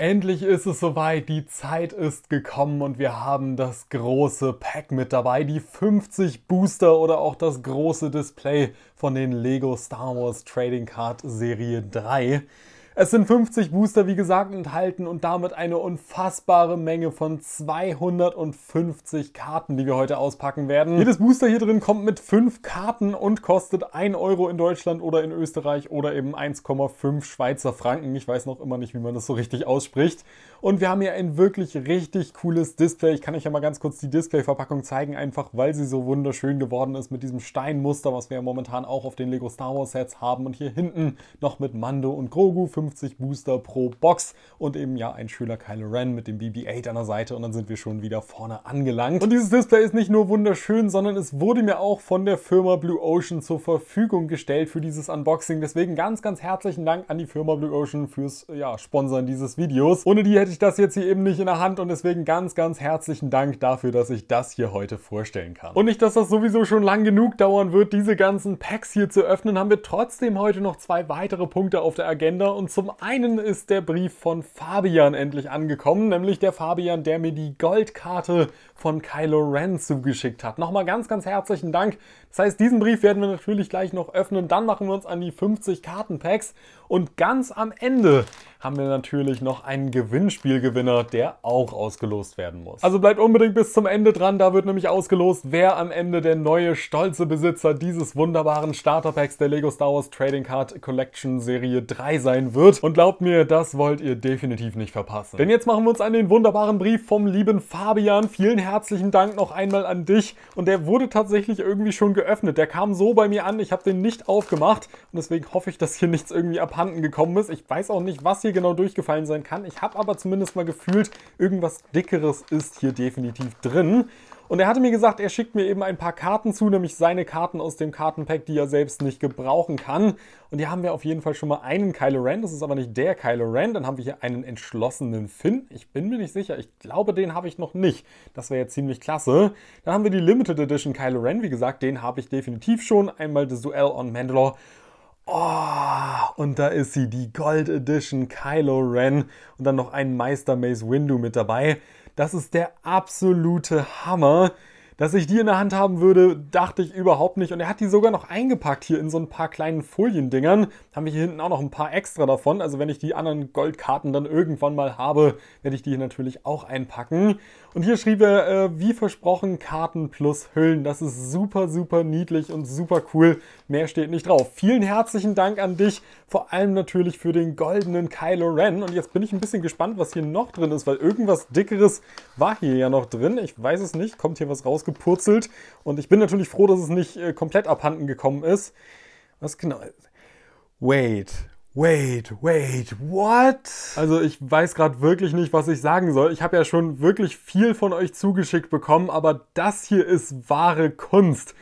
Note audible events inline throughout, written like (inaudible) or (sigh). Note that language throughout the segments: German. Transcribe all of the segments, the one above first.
Endlich ist es soweit, die Zeit ist gekommen und wir haben das große Pack mit dabei, die 50 Booster oder auch das große Display von den Lego Star Wars Trading Card Serie 3. Es sind 50 Booster, wie gesagt, enthalten und damit eine unfassbare Menge von 250 Karten, die wir heute auspacken werden. Jedes Booster hier drin kommt mit 5 Karten und kostet 1 Euro in Deutschland oder in Österreich oder eben 1,5 Schweizer Franken. Ich weiß noch immer nicht, wie man das so richtig ausspricht. Und wir haben hier ein wirklich richtig cooles Display. Ich kann euch ja mal ganz kurz die Displayverpackung zeigen, einfach weil sie so wunderschön geworden ist mit diesem Steinmuster, was wir ja momentan auch auf den Lego Star Wars Sets haben. Und hier hinten noch mit Mando und Grogu, 5 50 Booster pro Box und eben ja ein Schüler Kylo Ren mit dem BB-8 an der Seite und dann sind wir schon wieder vorne angelangt. Und dieses Display ist nicht nur wunderschön, sondern es wurde mir auch von der Firma Blue Ocean zur Verfügung gestellt für dieses Unboxing. Deswegen ganz, ganz herzlichen Dank an die Firma Blue Ocean fürs ja, Sponsern dieses Videos. Ohne die hätte ich das jetzt hier eben nicht in der Hand und deswegen ganz, ganz herzlichen Dank dafür, dass ich das hier heute vorstellen kann. Und nicht, dass das sowieso schon lang genug dauern wird, diese ganzen Packs hier zu öffnen, haben wir trotzdem heute noch zwei weitere Punkte auf der Agenda und zum einen ist der Brief von Fabian endlich angekommen, nämlich der Fabian, der mir die Goldkarte von Kylo Ren zugeschickt hat. Nochmal ganz, ganz herzlichen Dank. Das heißt, diesen Brief werden wir natürlich gleich noch öffnen. Dann machen wir uns an die 50 Kartenpacks. Und ganz am Ende haben wir natürlich noch einen Gewinnspielgewinner, der auch ausgelost werden muss. Also bleibt unbedingt bis zum Ende dran. Da wird nämlich ausgelost, wer am Ende der neue stolze Besitzer dieses wunderbaren Starterpacks der Lego Star Wars Trading Card Collection Serie 3 sein wird. Und glaubt mir, das wollt ihr definitiv nicht verpassen. Denn jetzt machen wir uns an den wunderbaren Brief vom lieben Fabian. Vielen herzlichen Dank noch einmal an dich. Und der wurde tatsächlich irgendwie schon geöffnet. Der kam so bei mir an, ich habe den nicht aufgemacht und deswegen hoffe ich, dass hier nichts irgendwie abhanden gekommen ist. Ich weiß auch nicht, was hier genau durchgefallen sein kann. Ich habe aber zumindest mal gefühlt, irgendwas Dickeres ist hier definitiv drin. Und er hatte mir gesagt, er schickt mir eben ein paar Karten zu, nämlich seine Karten aus dem Kartenpack, die er selbst nicht gebrauchen kann. Und hier haben wir auf jeden Fall schon mal einen Kylo Ren, das ist aber nicht der Kylo Ren. Dann haben wir hier einen entschlossenen Finn. Ich bin mir nicht sicher, ich glaube, den habe ich noch nicht. Das wäre ja ziemlich klasse. Dann haben wir die Limited Edition Kylo Ren, wie gesagt, den habe ich definitiv schon. Einmal das Duell on Mandalore. Oh, und da ist sie, die Gold Edition Kylo Ren. Und dann noch ein Meister Mace Windu mit dabei. Das ist der absolute Hammer. Dass ich die in der Hand haben würde, dachte ich überhaupt nicht. Und er hat die sogar noch eingepackt hier in so ein paar kleinen Foliendingern. Haben wir hier hinten auch noch ein paar extra davon. Also wenn ich die anderen Goldkarten dann irgendwann mal habe, werde ich die hier natürlich auch einpacken. Und hier schrieb er, äh, wie versprochen, Karten plus Hüllen. Das ist super, super niedlich und super cool. Mehr steht nicht drauf. Vielen herzlichen Dank an dich, vor allem natürlich für den goldenen Kylo Ren. Und jetzt bin ich ein bisschen gespannt, was hier noch drin ist, weil irgendwas Dickeres war hier ja noch drin. Ich weiß es nicht, kommt hier was rausgepurzelt. Und ich bin natürlich froh, dass es nicht äh, komplett abhanden gekommen ist. Was genau... Wait. Wait, wait, what? Also ich weiß gerade wirklich nicht, was ich sagen soll. Ich habe ja schon wirklich viel von euch zugeschickt bekommen, aber das hier ist wahre Kunst.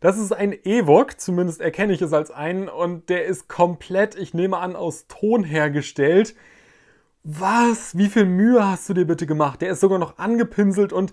Das ist ein Ewok, zumindest erkenne ich es als einen, und der ist komplett, ich nehme an, aus Ton hergestellt. Was? Wie viel Mühe hast du dir bitte gemacht? Der ist sogar noch angepinselt und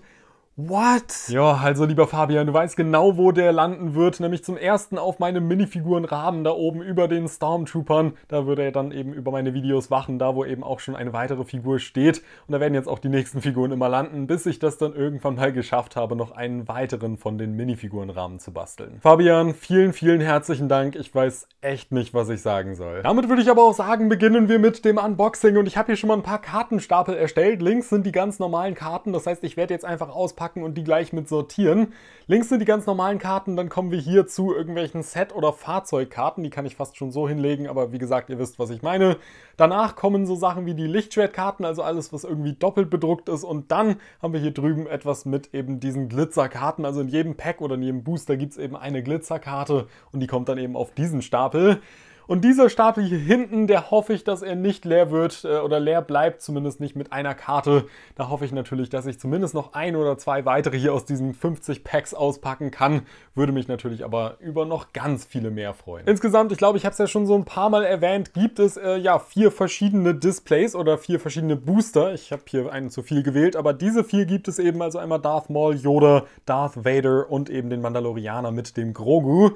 What? Ja, also lieber Fabian, du weißt genau, wo der landen wird, nämlich zum ersten auf meinem Minifigurenrahmen da oben über den Stormtroopern. Da würde er dann eben über meine Videos wachen, da wo eben auch schon eine weitere Figur steht. Und da werden jetzt auch die nächsten Figuren immer landen, bis ich das dann irgendwann mal geschafft habe, noch einen weiteren von den Minifigurenrahmen zu basteln. Fabian, vielen, vielen herzlichen Dank. Ich weiß echt nicht, was ich sagen soll. Damit würde ich aber auch sagen, beginnen wir mit dem Unboxing. Und ich habe hier schon mal ein paar Kartenstapel erstellt. Links sind die ganz normalen Karten. Das heißt, ich werde jetzt einfach auspacken, auspacken und die gleich mit sortieren. Links sind die ganz normalen Karten, dann kommen wir hier zu irgendwelchen Set- oder Fahrzeugkarten. Die kann ich fast schon so hinlegen, aber wie gesagt, ihr wisst, was ich meine. Danach kommen so Sachen wie die Lichtschwertkarten, also alles, was irgendwie doppelt bedruckt ist. Und dann haben wir hier drüben etwas mit eben diesen Glitzerkarten. Also in jedem Pack oder in jedem Booster gibt es eben eine Glitzerkarte und die kommt dann eben auf diesen Stapel. Und dieser Stapel hier hinten, der hoffe ich, dass er nicht leer wird äh, oder leer bleibt, zumindest nicht mit einer Karte. Da hoffe ich natürlich, dass ich zumindest noch ein oder zwei weitere hier aus diesen 50 Packs auspacken kann. Würde mich natürlich aber über noch ganz viele mehr freuen. Insgesamt, ich glaube, ich habe es ja schon so ein paar Mal erwähnt, gibt es äh, ja vier verschiedene Displays oder vier verschiedene Booster. Ich habe hier einen zu viel gewählt, aber diese vier gibt es eben. Also einmal Darth Maul, Yoda, Darth Vader und eben den Mandalorianer mit dem Grogu.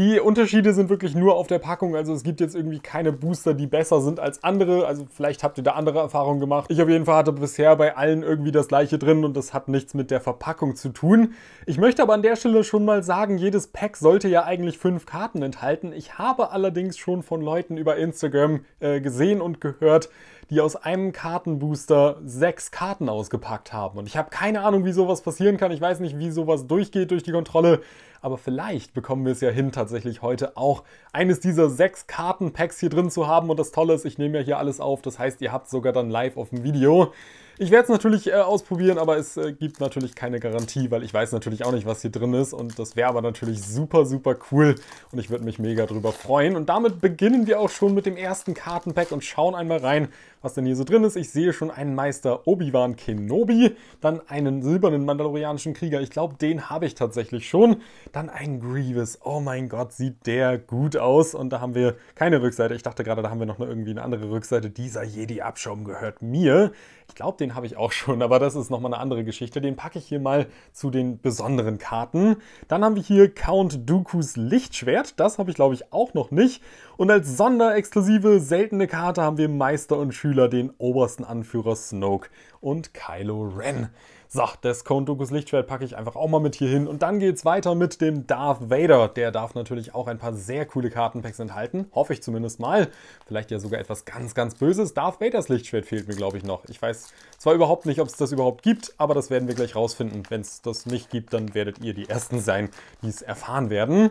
Die Unterschiede sind wirklich nur auf der Packung, also es gibt jetzt irgendwie keine Booster, die besser sind als andere. Also vielleicht habt ihr da andere Erfahrungen gemacht. Ich auf jeden Fall hatte bisher bei allen irgendwie das gleiche drin und das hat nichts mit der Verpackung zu tun. Ich möchte aber an der Stelle schon mal sagen, jedes Pack sollte ja eigentlich fünf Karten enthalten. Ich habe allerdings schon von Leuten über Instagram äh, gesehen und gehört, die aus einem Kartenbooster sechs Karten ausgepackt haben. Und ich habe keine Ahnung, wie sowas passieren kann. Ich weiß nicht, wie sowas durchgeht durch die Kontrolle aber vielleicht bekommen wir es ja hin, tatsächlich heute auch eines dieser sechs Kartenpacks hier drin zu haben. Und das Tolle ist, ich nehme ja hier alles auf, das heißt, ihr habt sogar dann live auf dem Video. Ich werde es natürlich äh, ausprobieren, aber es äh, gibt natürlich keine Garantie, weil ich weiß natürlich auch nicht, was hier drin ist. Und das wäre aber natürlich super, super cool und ich würde mich mega drüber freuen. Und damit beginnen wir auch schon mit dem ersten Kartenpack und schauen einmal rein, was denn hier so drin ist. Ich sehe schon einen Meister Obi-Wan Kenobi, dann einen silbernen mandalorianischen Krieger. Ich glaube, den habe ich tatsächlich schon. Dann einen Grievous. Oh mein Gott, sieht der gut aus. Und da haben wir keine Rückseite. Ich dachte gerade, da haben wir noch irgendwie eine andere Rückseite. Dieser Jedi-Abschaum gehört mir. Ich glaube, den habe ich auch schon, aber das ist nochmal eine andere Geschichte. Den packe ich hier mal zu den besonderen Karten. Dann haben wir hier Count Dooku's Lichtschwert. Das habe ich, glaube ich, auch noch nicht. Und als sonderexklusive, seltene Karte haben wir Meister und Schüler den obersten Anführer Snoke und Kylo Ren. So, das count Lichtschwert packe ich einfach auch mal mit hier hin. Und dann geht's weiter mit dem Darth Vader. Der darf natürlich auch ein paar sehr coole Kartenpacks enthalten. Hoffe ich zumindest mal. Vielleicht ja sogar etwas ganz, ganz Böses. Darth Vaders Lichtschwert fehlt mir, glaube ich, noch. Ich weiß zwar überhaupt nicht, ob es das überhaupt gibt, aber das werden wir gleich rausfinden. Wenn es das nicht gibt, dann werdet ihr die Ersten sein, die es erfahren werden.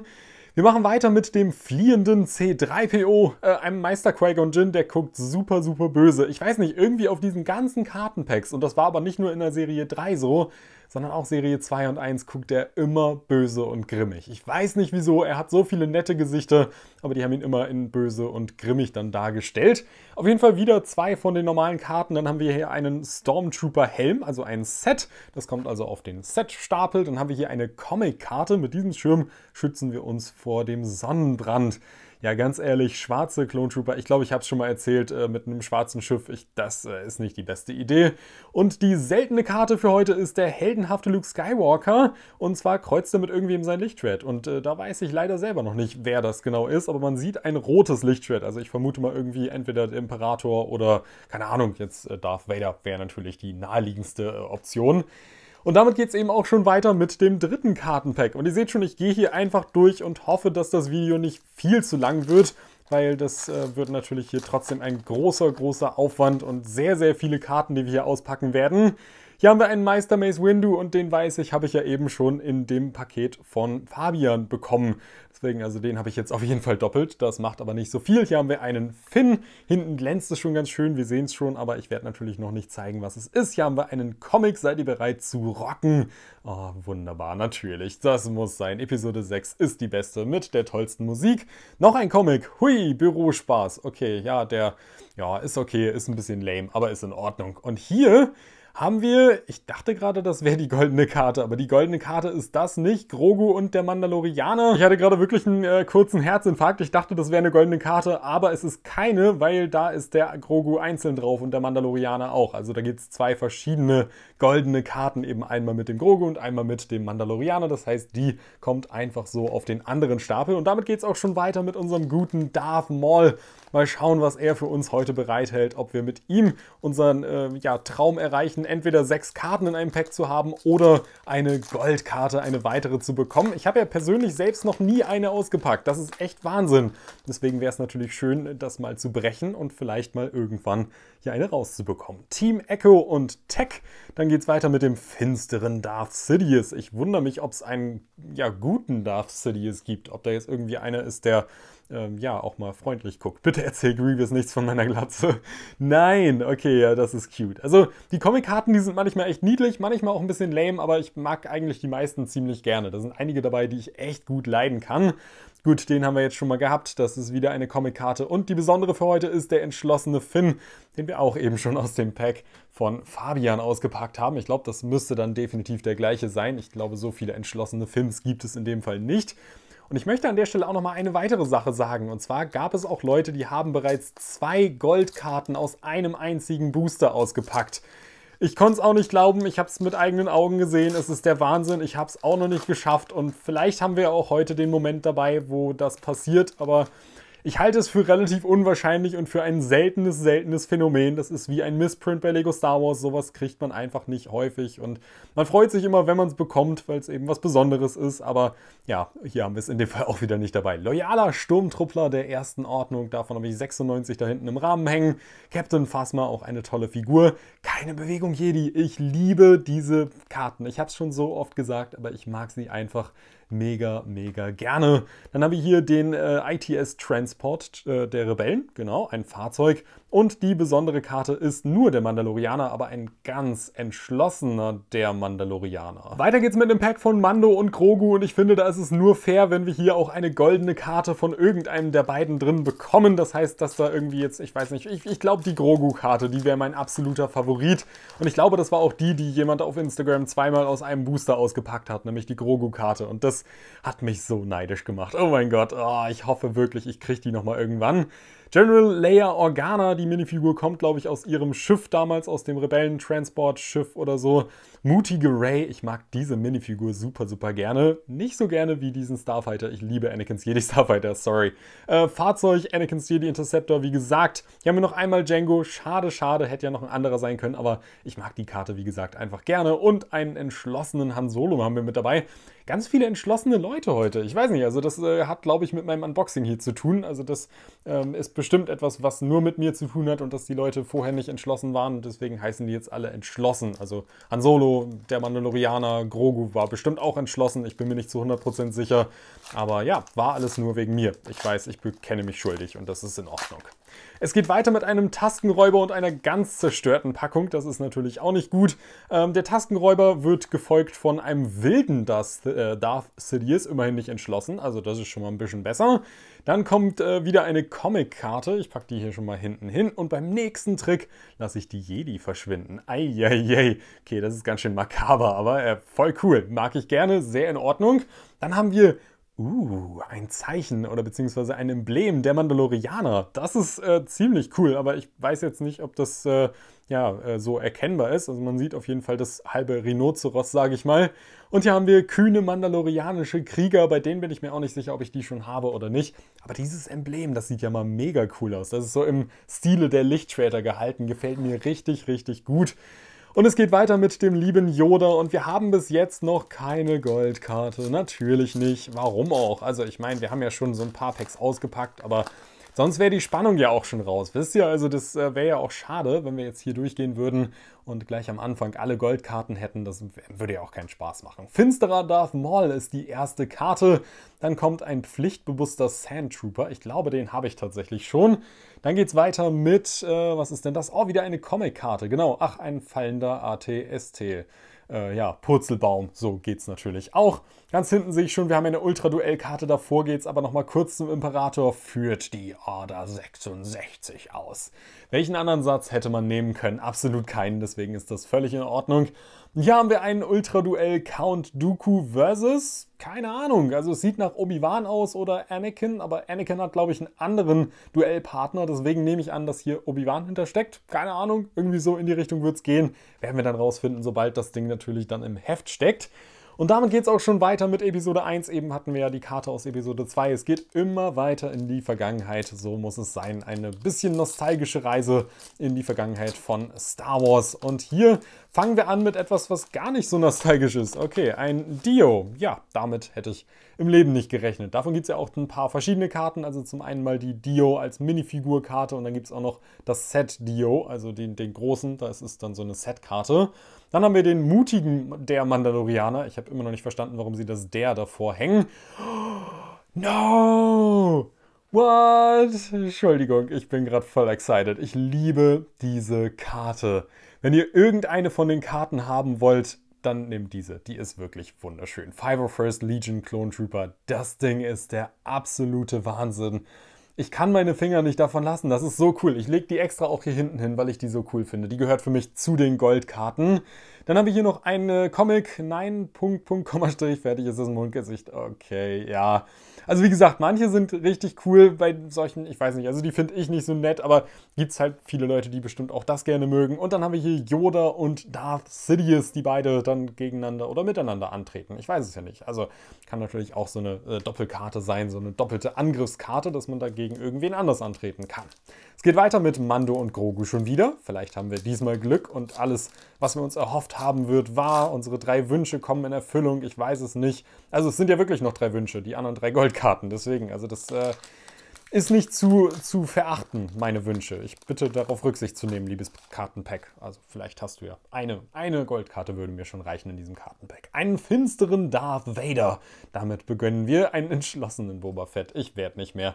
Wir machen weiter mit dem fliehenden C3PO, äh, einem Meister Qui-Gon Jinn, der guckt super, super böse. Ich weiß nicht, irgendwie auf diesen ganzen Kartenpacks, und das war aber nicht nur in der Serie 3 so, sondern auch Serie 2 und 1 guckt er immer böse und grimmig. Ich weiß nicht wieso, er hat so viele nette Gesichter, aber die haben ihn immer in böse und grimmig dann dargestellt. Auf jeden Fall wieder zwei von den normalen Karten. Dann haben wir hier einen Stormtrooper-Helm, also ein Set. Das kommt also auf den Set-Stapel. Dann haben wir hier eine Comic-Karte. Mit diesem Schirm schützen wir uns vor dem Sonnenbrand. Ja, ganz ehrlich, schwarze Clone Trooper, ich glaube, ich habe es schon mal erzählt, äh, mit einem schwarzen Schiff, ich, das äh, ist nicht die beste Idee. Und die seltene Karte für heute ist der heldenhafte Luke Skywalker. Und zwar kreuzt er mit irgendwem sein Lichtschwert. Und äh, da weiß ich leider selber noch nicht, wer das genau ist, aber man sieht ein rotes Lichtschwert. Also ich vermute mal irgendwie entweder der Imperator oder, keine Ahnung, jetzt äh, Darth Vader wäre natürlich die naheliegendste äh, Option. Und damit geht es eben auch schon weiter mit dem dritten Kartenpack. Und ihr seht schon, ich gehe hier einfach durch und hoffe, dass das Video nicht viel zu lang wird, weil das äh, wird natürlich hier trotzdem ein großer, großer Aufwand und sehr, sehr viele Karten, die wir hier auspacken werden. Hier haben wir einen Meister Mace Windu und den weiß ich, habe ich ja eben schon in dem Paket von Fabian bekommen. Deswegen, also den habe ich jetzt auf jeden Fall doppelt. Das macht aber nicht so viel. Hier haben wir einen Finn. Hinten glänzt es schon ganz schön, wir sehen es schon, aber ich werde natürlich noch nicht zeigen, was es ist. Hier haben wir einen Comic. Seid ihr bereit zu rocken? Oh, wunderbar, natürlich. Das muss sein. Episode 6 ist die beste mit der tollsten Musik. Noch ein Comic. Hui, Bürospaß. Okay, ja, der ja, ist okay, ist ein bisschen lame, aber ist in Ordnung. Und hier haben wir, ich dachte gerade, das wäre die goldene Karte, aber die goldene Karte ist das nicht. Grogu und der Mandalorianer. Ich hatte gerade wirklich einen äh, kurzen Herzinfarkt. Ich dachte, das wäre eine goldene Karte, aber es ist keine, weil da ist der Grogu einzeln drauf und der Mandalorianer auch. Also da gibt es zwei verschiedene goldene Karten, eben einmal mit dem Grogu und einmal mit dem Mandalorianer. Das heißt, die kommt einfach so auf den anderen Stapel. Und damit geht es auch schon weiter mit unserem guten Darth Maul. Mal schauen, was er für uns heute bereithält, ob wir mit ihm unseren äh, ja, Traum erreichen, entweder sechs Karten in einem Pack zu haben oder eine Goldkarte, eine weitere zu bekommen. Ich habe ja persönlich selbst noch nie eine ausgepackt. Das ist echt Wahnsinn. Deswegen wäre es natürlich schön, das mal zu brechen und vielleicht mal irgendwann hier eine rauszubekommen. Team Echo und Tech. Dann geht es weiter mit dem finsteren Darth Sidious. Ich wundere mich, ob es einen ja, guten Darth Sidious gibt. Ob da jetzt irgendwie einer ist, der ähm, ja auch mal freundlich guckt. Bitte erzähl Grievous nichts von meiner Glatze. Nein, okay, ja, das ist cute. Also die Comic-Karten, die sind manchmal echt niedlich, manchmal auch ein bisschen lame, aber ich mag eigentlich die meisten ziemlich gerne. Da sind einige dabei, die ich echt gut leiden kann. Gut, den haben wir jetzt schon mal gehabt. Das ist wieder eine Comic-Karte. Und die besondere für heute ist der entschlossene Finn, den wir auch eben schon aus dem Pack von Fabian ausgepackt haben. Ich glaube, das müsste dann definitiv der gleiche sein. Ich glaube, so viele entschlossene Finns gibt es in dem Fall nicht. Und ich möchte an der Stelle auch noch mal eine weitere Sache sagen. Und zwar gab es auch Leute, die haben bereits zwei Goldkarten aus einem einzigen Booster ausgepackt. Ich konnte es auch nicht glauben, ich habe es mit eigenen Augen gesehen, es ist der Wahnsinn, ich habe es auch noch nicht geschafft und vielleicht haben wir auch heute den Moment dabei, wo das passiert, aber ich halte es für relativ unwahrscheinlich und für ein seltenes, seltenes Phänomen. Das ist wie ein Missprint bei Lego Star Wars. Sowas kriegt man einfach nicht häufig und man freut sich immer, wenn man es bekommt, weil es eben was Besonderes ist. Aber ja, hier haben wir es in dem Fall auch wieder nicht dabei. Loyaler Sturmtruppler der ersten Ordnung. Davon habe ich 96 da hinten im Rahmen hängen. Captain Phasma, auch eine tolle Figur. Keine Bewegung Jedi. Ich liebe diese Karten. Ich habe es schon so oft gesagt, aber ich mag sie einfach mega, mega gerne. Dann habe ich hier den äh, ITS Transport äh, der Rebellen, genau, ein Fahrzeug, und die besondere Karte ist nur der Mandalorianer, aber ein ganz entschlossener der Mandalorianer. Weiter geht's mit dem Pack von Mando und Grogu und ich finde, da ist es nur fair, wenn wir hier auch eine goldene Karte von irgendeinem der beiden drin bekommen. Das heißt, dass da irgendwie jetzt, ich weiß nicht, ich, ich glaube die Grogu-Karte, die wäre mein absoluter Favorit. Und ich glaube, das war auch die, die jemand auf Instagram zweimal aus einem Booster ausgepackt hat, nämlich die Grogu-Karte. Und das hat mich so neidisch gemacht. Oh mein Gott, oh, ich hoffe wirklich, ich kriege die nochmal irgendwann. General Leia Organa, die Minifigur, kommt, glaube ich, aus ihrem Schiff damals, aus dem Rebellentransportschiff oder so. Mutige Ray, ich mag diese Minifigur super, super gerne. Nicht so gerne wie diesen Starfighter. Ich liebe Anakin's Jedi Starfighter, sorry. Äh, Fahrzeug, Anakin's Jedi Interceptor, wie gesagt. Hier haben wir noch einmal Django. Schade, schade, hätte ja noch ein anderer sein können, aber ich mag die Karte, wie gesagt, einfach gerne. Und einen entschlossenen Han Solo haben wir mit dabei. Ganz viele entschlossene Leute heute. Ich weiß nicht, also das äh, hat, glaube ich, mit meinem Unboxing hier zu tun. Also das ähm, ist bestimmt etwas, was nur mit mir zu tun hat und dass die Leute vorher nicht entschlossen waren. Und deswegen heißen die jetzt alle entschlossen. Also Han Solo, der Mandalorianer, Grogu war bestimmt auch entschlossen. Ich bin mir nicht zu 100% sicher. Aber ja, war alles nur wegen mir. Ich weiß, ich bekenne mich schuldig und das ist in Ordnung. Es geht weiter mit einem Taskenräuber und einer ganz zerstörten Packung. Das ist natürlich auch nicht gut. Ähm, der Taskenräuber wird gefolgt von einem wilden Darth, äh, Darth Sidious, immerhin nicht entschlossen. Also das ist schon mal ein bisschen besser. Dann kommt äh, wieder eine Comic-Karte. Ich packe die hier schon mal hinten hin. Und beim nächsten Trick lasse ich die Jedi verschwinden. Eieiei. Okay, das ist ganz schön makaber, aber äh, voll cool. Mag ich gerne. Sehr in Ordnung. Dann haben wir Uh, ein Zeichen oder beziehungsweise ein Emblem der Mandalorianer. Das ist äh, ziemlich cool, aber ich weiß jetzt nicht, ob das äh, ja äh, so erkennbar ist. Also man sieht auf jeden Fall das halbe Rhinoceros, sage ich mal. Und hier haben wir kühne mandalorianische Krieger, bei denen bin ich mir auch nicht sicher, ob ich die schon habe oder nicht. Aber dieses Emblem, das sieht ja mal mega cool aus. Das ist so im Stile der Lichtschwerter gehalten, gefällt mir richtig, richtig gut. Und es geht weiter mit dem lieben Yoda und wir haben bis jetzt noch keine Goldkarte. Natürlich nicht. Warum auch? Also ich meine, wir haben ja schon so ein paar Packs ausgepackt, aber sonst wäre die Spannung ja auch schon raus. Wisst ihr, also das äh, wäre ja auch schade, wenn wir jetzt hier durchgehen würden und gleich am Anfang alle Goldkarten hätten. Das würde ja auch keinen Spaß machen. Finsterer Darth Maul ist die erste Karte. Dann kommt ein pflichtbewusster Sandtrooper. Ich glaube, den habe ich tatsächlich schon. Dann geht's weiter mit, äh, was ist denn das? Oh, wieder eine Comic-Karte. Genau, ach, ein fallender ATST. Äh, ja, Purzelbaum, so geht's natürlich auch. Ganz hinten sehe ich schon, wir haben eine Ultra-Duell-Karte, davor geht's aber nochmal kurz zum Imperator, führt die Order 66 aus. Welchen anderen Satz hätte man nehmen können? Absolut keinen, deswegen ist das völlig in Ordnung. Hier haben wir ein Ultra-Duell Count Dooku versus, keine Ahnung, also es sieht nach Obi-Wan aus oder Anakin, aber Anakin hat, glaube ich, einen anderen Duellpartner, deswegen nehme ich an, dass hier Obi-Wan hintersteckt. Keine Ahnung, irgendwie so in die Richtung wird es gehen. Werden wir dann rausfinden, sobald das Ding natürlich dann im Heft steckt. Und damit geht es auch schon weiter mit Episode 1. Eben hatten wir ja die Karte aus Episode 2. Es geht immer weiter in die Vergangenheit. So muss es sein. Eine bisschen nostalgische Reise in die Vergangenheit von Star Wars. Und hier fangen wir an mit etwas, was gar nicht so nostalgisch ist. Okay, ein Dio. Ja, damit hätte ich im Leben nicht gerechnet. Davon gibt es ja auch ein paar verschiedene Karten. Also zum einen mal die Dio als Minifigurkarte und dann gibt es auch noch das Set Dio, also den, den großen. Das ist dann so eine Setkarte. karte dann haben wir den mutigen der Mandalorianer. Ich habe immer noch nicht verstanden, warum sie das der davor hängen. (gasps) No! What? Entschuldigung, ich bin gerade voll excited. Ich liebe diese Karte. Wenn ihr irgendeine von den Karten haben wollt, dann nehmt diese. Die ist wirklich wunderschön. 501st Legion Clone Trooper. Das Ding ist der absolute Wahnsinn ich kann meine Finger nicht davon lassen. Das ist so cool. Ich lege die extra auch hier hinten hin, weil ich die so cool finde. Die gehört für mich zu den Goldkarten. Dann haben wir hier noch eine Comic. Nein, Punkt, Punkt, Komma, Strich. Fertig ist das Mundgesicht. Okay, ja. Also wie gesagt, manche sind richtig cool bei solchen, ich weiß nicht, also die finde ich nicht so nett, aber gibt es halt viele Leute, die bestimmt auch das gerne mögen. Und dann haben wir hier Yoda und Darth Sidious, die beide dann gegeneinander oder miteinander antreten. Ich weiß es ja nicht. Also kann natürlich auch so eine äh, Doppelkarte sein, so eine doppelte Angriffskarte, dass man dagegen irgendwen anders antreten kann. Es geht weiter mit Mando und Grogu schon wieder. Vielleicht haben wir diesmal Glück und alles, was wir uns erhofft haben, wird wahr. Unsere drei Wünsche kommen in Erfüllung. Ich weiß es nicht. Also es sind ja wirklich noch drei Wünsche, die anderen drei Goldkarten. Deswegen, also das äh, ist nicht zu, zu verachten, meine Wünsche. Ich bitte darauf Rücksicht zu nehmen, liebes Kartenpack. Also vielleicht hast du ja eine, eine Goldkarte würde mir schon reichen in diesem Kartenpack. Einen finsteren Darth Vader. Damit begönnen wir einen entschlossenen Boba Fett. Ich werde nicht mehr.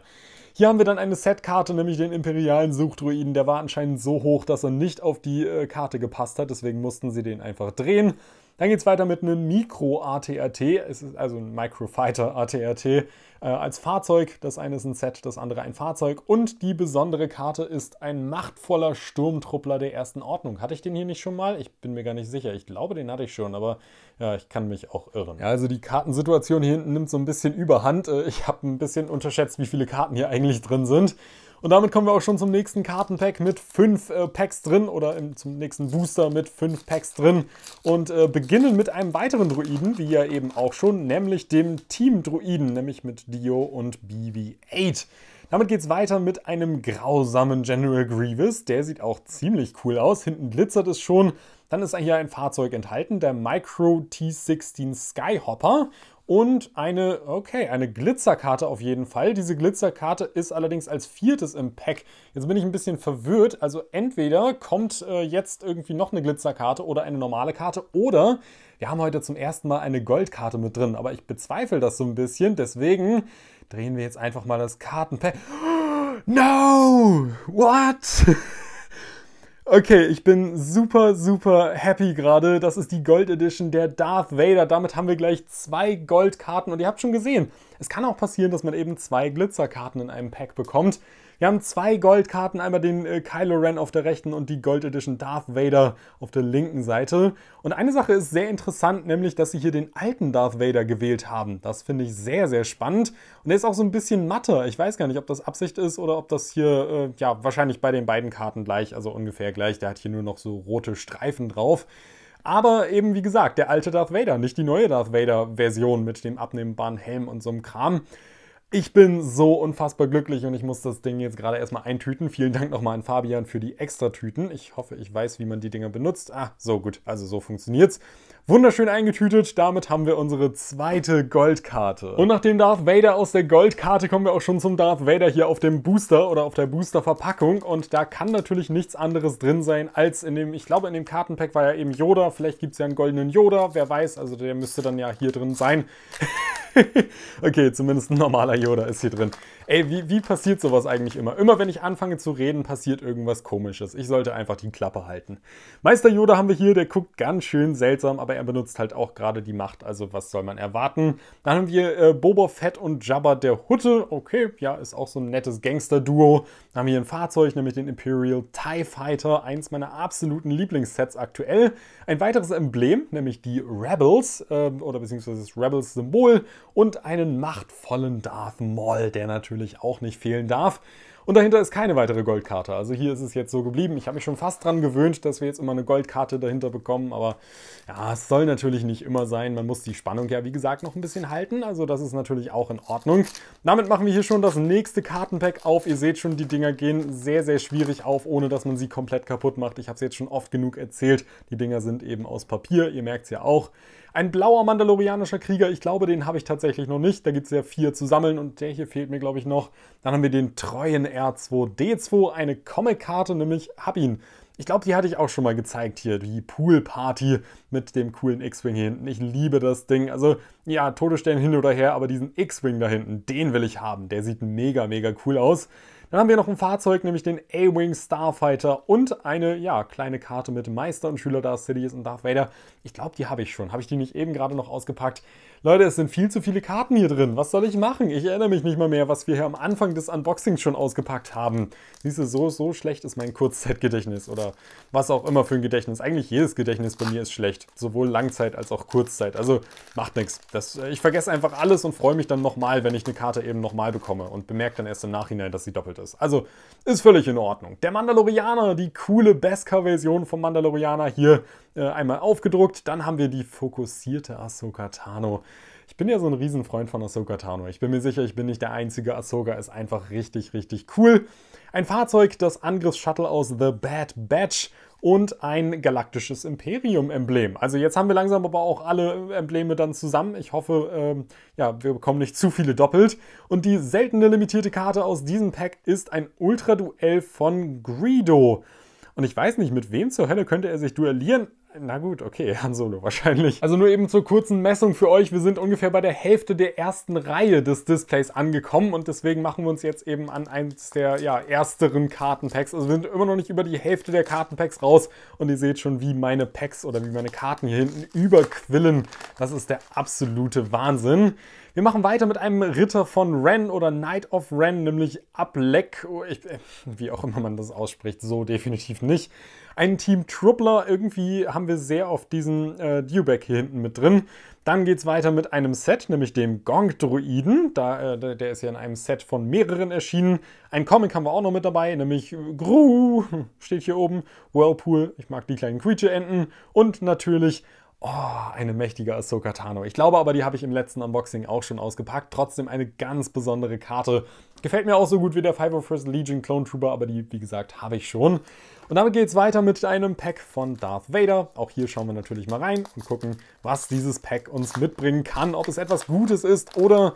Hier haben wir dann eine Setkarte, nämlich den imperialen Suchdruiden. Der war anscheinend so hoch, dass er nicht auf die äh, Karte gepasst hat. Deswegen mussten sie den einfach drehen. Dann geht es weiter mit einem Micro-ATRT, es ist also ein Microfighter-ATRT äh, als Fahrzeug. Das eine ist ein Set, das andere ein Fahrzeug. Und die besondere Karte ist ein machtvoller Sturmtruppler der ersten Ordnung. Hatte ich den hier nicht schon mal? Ich bin mir gar nicht sicher. Ich glaube, den hatte ich schon, aber ja, ich kann mich auch irren. Ja, also die Kartensituation hier hinten nimmt so ein bisschen überhand. Äh, ich habe ein bisschen unterschätzt, wie viele Karten hier eigentlich drin sind. Und damit kommen wir auch schon zum nächsten Kartenpack mit fünf äh, Packs drin oder im, zum nächsten Booster mit fünf Packs drin. Und äh, beginnen mit einem weiteren Druiden, wie ja eben auch schon, nämlich dem Team-Druiden, nämlich mit Dio und BB-8. Damit geht's weiter mit einem grausamen General Grievous. Der sieht auch ziemlich cool aus. Hinten glitzert es schon. Dann ist hier ein Fahrzeug enthalten, der Micro T16 Skyhopper und eine, okay, eine Glitzerkarte auf jeden Fall. Diese Glitzerkarte ist allerdings als viertes im Pack. Jetzt bin ich ein bisschen verwirrt. Also entweder kommt äh, jetzt irgendwie noch eine Glitzerkarte oder eine normale Karte oder wir haben heute zum ersten Mal eine Goldkarte mit drin. Aber ich bezweifle das so ein bisschen. Deswegen drehen wir jetzt einfach mal das Kartenpack. (gasps) No! What? (laughs) Okay, ich bin super, super happy gerade. Das ist die Gold Edition der Darth Vader. Damit haben wir gleich zwei Goldkarten und ihr habt schon gesehen, es kann auch passieren, dass man eben zwei Glitzerkarten in einem Pack bekommt. Wir haben zwei Goldkarten, einmal den äh, Kylo Ren auf der rechten und die Gold Edition Darth Vader auf der linken Seite. Und eine Sache ist sehr interessant, nämlich, dass sie hier den alten Darth Vader gewählt haben. Das finde ich sehr, sehr spannend. Und der ist auch so ein bisschen matter. Ich weiß gar nicht, ob das Absicht ist oder ob das hier, äh, ja, wahrscheinlich bei den beiden Karten gleich, also ungefähr gleich. Der hat hier nur noch so rote Streifen drauf. Aber eben, wie gesagt, der alte Darth Vader, nicht die neue Darth Vader-Version mit dem abnehmbaren Helm und so einem Kram. Ich bin so unfassbar glücklich und ich muss das Ding jetzt gerade erstmal eintüten. Vielen Dank nochmal an Fabian für die Extra-Tüten. Ich hoffe, ich weiß, wie man die Dinger benutzt. Ah, so gut. Also so funktioniert's. Wunderschön eingetütet, damit haben wir unsere zweite Goldkarte. Und nach dem Darth Vader aus der Goldkarte kommen wir auch schon zum Darth Vader hier auf dem Booster oder auf der Booster-Verpackung. Und da kann natürlich nichts anderes drin sein, als in dem, ich glaube in dem Kartenpack war ja eben Yoda. Vielleicht gibt es ja einen goldenen Yoda, wer weiß. Also der müsste dann ja hier drin sein. (laughs) okay, zumindest ein normaler Yoda ist hier drin. Ey, wie, wie passiert sowas eigentlich immer? Immer wenn ich anfange zu reden, passiert irgendwas komisches. Ich sollte einfach die Klappe halten. Meister Yoda haben wir hier, der guckt ganz schön seltsam, aber er benutzt halt auch gerade die Macht, also was soll man erwarten? Dann haben wir äh, Boba Fett und Jabba der Hutte. Okay, ja, ist auch so ein nettes Gangster-Duo. Wir haben hier ein Fahrzeug, nämlich den Imperial TIE Fighter, eins meiner absoluten Lieblingssets aktuell. Ein weiteres Emblem, nämlich die Rebels, äh, oder beziehungsweise das Rebels-Symbol und einen machtvollen Darth Maul, der natürlich auch nicht fehlen darf. Und dahinter ist keine weitere Goldkarte. Also hier ist es jetzt so geblieben. Ich habe mich schon fast dran gewöhnt, dass wir jetzt immer eine Goldkarte dahinter bekommen. Aber ja, es soll natürlich nicht immer sein. Man muss die Spannung ja, wie gesagt, noch ein bisschen halten. Also das ist natürlich auch in Ordnung. Damit machen wir hier schon das nächste Kartenpack auf. Ihr seht schon, die Dinger gehen sehr, sehr schwierig auf, ohne dass man sie komplett kaputt macht. Ich habe es jetzt schon oft genug erzählt. Die Dinger sind eben aus Papier. Ihr merkt es ja auch. Ein blauer mandalorianischer Krieger, ich glaube, den habe ich tatsächlich noch nicht. Da gibt es ja vier zu sammeln und der hier fehlt mir, glaube ich, noch. Dann haben wir den treuen R2D2, eine Comic-Karte, nämlich hab ihn. Ich glaube, die hatte ich auch schon mal gezeigt hier, die Pool-Party mit dem coolen X-Wing hier hinten. Ich liebe das Ding. Also, ja, Todesstellen hin oder her, aber diesen X-Wing da hinten, den will ich haben. Der sieht mega, mega cool aus. Dann haben wir noch ein Fahrzeug, nämlich den A-Wing Starfighter und eine ja, kleine Karte mit Meister und Schüler Darth Sidious und Darth Vader. Ich glaube, die habe ich schon. Habe ich die nicht eben gerade noch ausgepackt? Leute, es sind viel zu viele Karten hier drin. Was soll ich machen? Ich erinnere mich nicht mal mehr, was wir hier am Anfang des Unboxings schon ausgepackt haben. Siehst du, so, so schlecht ist mein Kurzzeitgedächtnis oder was auch immer für ein Gedächtnis. Eigentlich jedes Gedächtnis bei mir ist schlecht. Sowohl Langzeit als auch Kurzzeit. Also macht nichts. Äh, ich vergesse einfach alles und freue mich dann nochmal, wenn ich eine Karte eben nochmal bekomme und bemerke dann erst im Nachhinein, dass sie doppelt ist. Also ist völlig in Ordnung. Der Mandalorianer, die coole Beskar-Version vom Mandalorianer hier äh, einmal aufgedruckt. Dann haben wir die fokussierte Ahsoka Tano. Ich bin ja so ein Riesenfreund von Ahsoka Tano. Ich bin mir sicher, ich bin nicht der einzige. Ahsoka ist einfach richtig, richtig cool. Ein Fahrzeug, das Angriffsshuttle aus The Bad Batch und ein galaktisches Imperium-Emblem. Also jetzt haben wir langsam aber auch alle Embleme dann zusammen. Ich hoffe, ähm, ja, wir bekommen nicht zu viele doppelt. Und die seltene limitierte Karte aus diesem Pack ist ein Ultra-Duell von Greedo. Und ich weiß nicht, mit wem zur Hölle könnte er sich duellieren, na gut, okay, (laughs) Han Solo wahrscheinlich. Also nur eben zur kurzen Messung für euch. Wir sind ungefähr bei der Hälfte der ersten Reihe des Displays angekommen und deswegen machen wir uns jetzt eben an eins der ja, ersteren Kartenpacks. Also wir sind immer noch nicht über die Hälfte der Kartenpacks raus und ihr seht schon, wie meine Packs oder wie meine Karten hier hinten überquillen. Das ist der absolute Wahnsinn. Wir machen weiter mit einem Ritter von Ren oder Knight of Ren, nämlich Ablek, oh, äh, wie auch immer man das ausspricht, so definitiv nicht. Ein Team Trubler irgendwie haben wir sehr oft diesen äh, Dewback hier hinten mit drin. Dann geht es weiter mit einem Set, nämlich dem Gong-Druiden. äh, der ist ja in einem Set von mehreren erschienen. Ein Comic haben wir auch noch mit dabei, nämlich Gru, (laughs) steht hier oben. Whirlpool, ich mag die kleinen Creature-Enten. Und natürlich Oh, eine mächtige Ahsoka Tano. Ich glaube aber, die habe ich im letzten Unboxing auch schon ausgepackt. Trotzdem eine ganz besondere Karte. Gefällt mir auch so gut wie der 501st Legion Clone Trooper, aber die, wie gesagt, habe ich schon. Und damit geht es weiter mit einem Pack von Darth Vader. Auch hier schauen wir natürlich mal rein und gucken, was dieses Pack uns mitbringen kann. Ob es etwas Gutes ist oder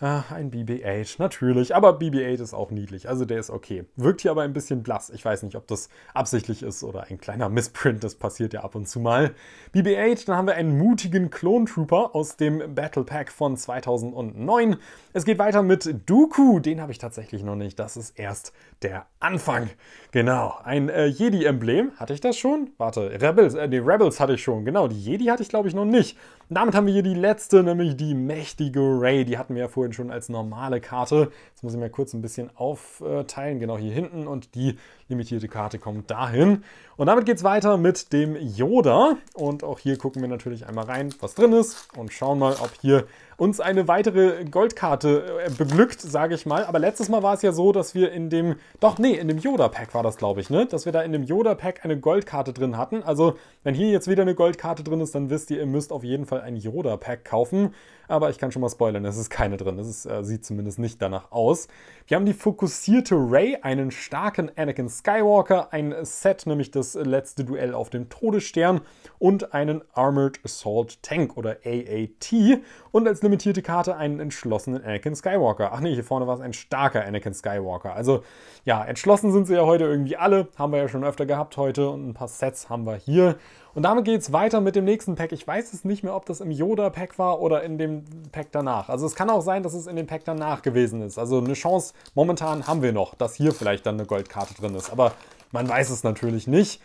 Ach, äh, ein BB-8, natürlich. Aber BB-8 ist auch niedlich, also der ist okay. Wirkt hier aber ein bisschen blass. Ich weiß nicht, ob das absichtlich ist oder ein kleiner Missprint. Das passiert ja ab und zu mal. BB-8, dann haben wir einen mutigen Klontrooper aus dem Battle Pack von 2009. Es geht weiter mit Dooku. Den habe ich tatsächlich noch nicht. Das ist erst der Anfang. Genau, ein äh, Jedi-Emblem. Hatte ich das schon? Warte, Rebels, äh, die Rebels hatte ich schon. Genau, die Jedi hatte ich glaube ich noch nicht. Und damit haben wir hier die letzte, nämlich die mächtige Ray. Die hatten wir ja vorhin schon als normale Karte. Jetzt muss ich mir kurz ein bisschen aufteilen. Genau hier hinten. Und die limitierte Karte kommt dahin. Und damit geht es weiter mit dem Yoda. Und auch hier gucken wir natürlich einmal rein, was drin ist und schauen mal, ob hier uns eine weitere Goldkarte äh, beglückt, sage ich mal. Aber letztes Mal war es ja so, dass wir in dem, doch nee, in dem Yoda-Pack war das, glaube ich, ne? Dass wir da in dem Yoda-Pack eine Goldkarte drin hatten. Also, wenn hier jetzt wieder eine Goldkarte drin ist, dann wisst ihr, ihr müsst auf jeden Fall ein Yoda-Pack kaufen. Aber ich kann schon mal spoilern, es ist keine drin. Es ist, äh, sieht zumindest nicht danach aus. Wir haben die fokussierte Ray, einen starken Anakin Skywalker, ein Set, nämlich das letzte Duell auf dem Todesstern und einen Armored Assault Tank oder AAT und als limitierte Karte einen entschlossenen Anakin Skywalker. Ach nee, hier vorne war es ein starker Anakin Skywalker. Also ja, entschlossen sind sie ja heute irgendwie alle, haben wir ja schon öfter gehabt heute und ein paar Sets haben wir hier. Und damit geht es weiter mit dem nächsten Pack. Ich weiß es nicht mehr, ob das im Yoda-Pack war oder in dem Pack danach. Also es kann auch sein, dass es in dem Pack danach gewesen ist. Also eine Chance momentan haben wir noch, dass hier vielleicht dann eine Goldkarte drin ist. Aber man weiß es natürlich nicht.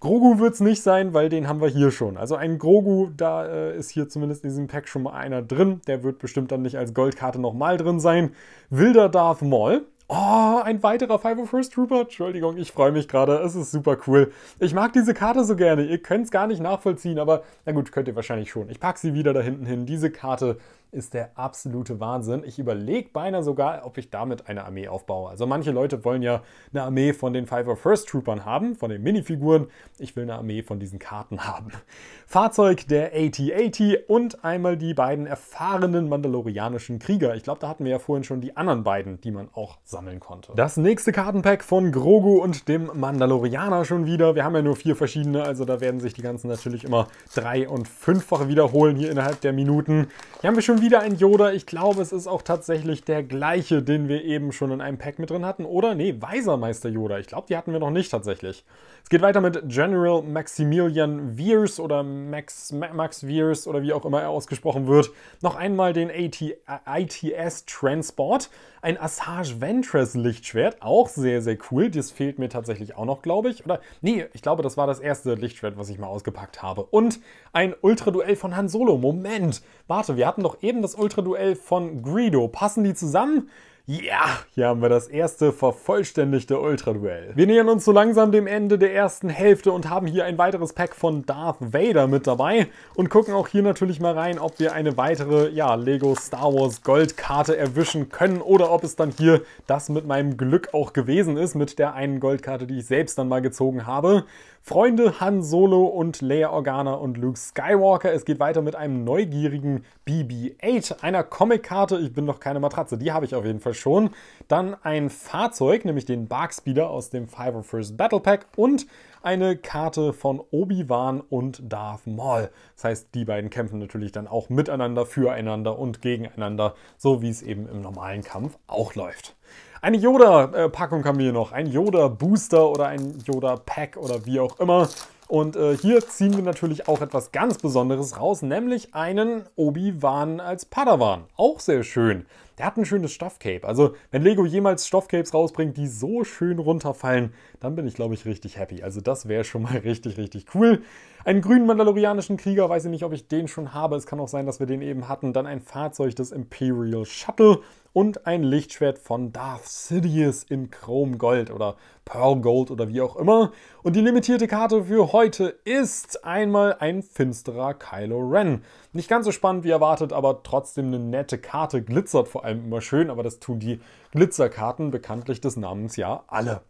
Grogu wird es nicht sein, weil den haben wir hier schon. Also ein Grogu, da äh, ist hier zumindest in diesem Pack schon mal einer drin. Der wird bestimmt dann nicht als Goldkarte nochmal drin sein. Wilder Darth Maul, Oh, ein weiterer 501st Trooper. Entschuldigung, ich freue mich gerade. Es ist super cool. Ich mag diese Karte so gerne. Ihr könnt es gar nicht nachvollziehen, aber na gut, könnt ihr wahrscheinlich schon. Ich packe sie wieder da hinten hin. Diese Karte ist der absolute Wahnsinn. Ich überlege beinahe sogar, ob ich damit eine Armee aufbaue. Also manche Leute wollen ja eine Armee von den Fiverr First Troopern haben, von den Minifiguren. Ich will eine Armee von diesen Karten haben. (laughs) Fahrzeug der AT-80 und einmal die beiden erfahrenen mandalorianischen Krieger. Ich glaube, da hatten wir ja vorhin schon die anderen beiden, die man auch sammeln konnte. Das nächste Kartenpack von Grogu und dem Mandalorianer schon wieder. Wir haben ja nur vier verschiedene, also da werden sich die ganzen natürlich immer drei- und fünffach wiederholen hier innerhalb der Minuten. Hier haben wir schon wieder ein Yoda. Ich glaube, es ist auch tatsächlich der gleiche, den wir eben schon in einem Pack mit drin hatten. Oder? Nee, Weisermeister Yoda. Ich glaube, die hatten wir noch nicht tatsächlich. Es geht weiter mit General Maximilian Viers oder Max, Max Viers oder wie auch immer er ausgesprochen wird. Noch einmal den AT, ITS Transport. Ein Assage Ventress Lichtschwert, auch sehr, sehr cool. Das fehlt mir tatsächlich auch noch, glaube ich. Oder nee, ich glaube, das war das erste Lichtschwert, was ich mal ausgepackt habe. Und ein Ultra-Duell von Han Solo. Moment, warte, wir hatten doch eben das Ultra-Duell von Greedo. Passen die zusammen? Ja, yeah, hier haben wir das erste vervollständigte Ultra-Duell. Wir nähern uns so langsam dem Ende der ersten Hälfte und haben hier ein weiteres Pack von Darth Vader mit dabei und gucken auch hier natürlich mal rein, ob wir eine weitere ja, Lego Star Wars Goldkarte erwischen können oder ob es dann hier das mit meinem Glück auch gewesen ist, mit der einen Goldkarte, die ich selbst dann mal gezogen habe. Freunde Han Solo und Leia Organa und Luke Skywalker. Es geht weiter mit einem neugierigen BB-8, einer Comic-Karte. Ich bin noch keine Matratze, die habe ich auf jeden Fall schon. Dann ein Fahrzeug, nämlich den Barkspeeder aus dem 501st Battle Pack und eine Karte von Obi-Wan und Darth Maul. Das heißt, die beiden kämpfen natürlich dann auch miteinander, füreinander und gegeneinander, so wie es eben im normalen Kampf auch läuft. Eine Yoda-Packung haben wir hier noch. Ein Yoda-Booster oder ein Yoda-Pack oder wie auch immer. Und äh, hier ziehen wir natürlich auch etwas ganz Besonderes raus, nämlich einen Obi-Wan als Padawan. Auch sehr schön der hat ein schönes Stoffcape. Also, wenn Lego jemals Stoffcapes rausbringt, die so schön runterfallen, dann bin ich, glaube ich, richtig happy. Also, das wäre schon mal (laughs) richtig, richtig cool. Einen grünen mandalorianischen Krieger, weiß ich nicht, ob ich den schon habe. Es kann auch sein, dass wir den eben hatten. Dann ein Fahrzeug des Imperial Shuttle und ein Lichtschwert von Darth Sidious in Chrome Gold oder Pearl Gold oder wie auch immer. Und die limitierte Karte für heute ist einmal ein finsterer Kylo Ren. Nicht ganz so spannend wie erwartet, aber trotzdem eine nette Karte. Glitzert vor allem immer schön, aber das tun die Glitzerkarten bekanntlich des Namens ja alle.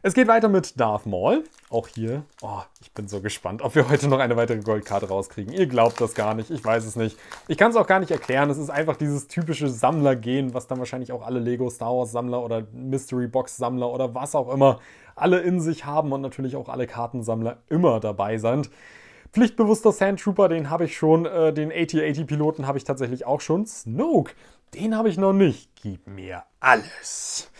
Es geht weiter mit Darth Maul. Auch hier, oh, ich bin so gespannt, ob wir heute noch eine weitere Goldkarte rauskriegen. Ihr glaubt das gar nicht, ich weiß es nicht. Ich kann es auch gar nicht erklären, es ist einfach dieses typische Sammlergehen, was dann wahrscheinlich auch alle Lego Star Wars Sammler oder Mystery Box Sammler oder was auch immer alle in sich haben und natürlich auch alle Kartensammler immer dabei sind. Pflichtbewusster Sandtrooper, den habe ich schon. Äh, den AT-80-Piloten habe ich tatsächlich auch schon. Snoke, den habe ich noch nicht. Gib mir alles.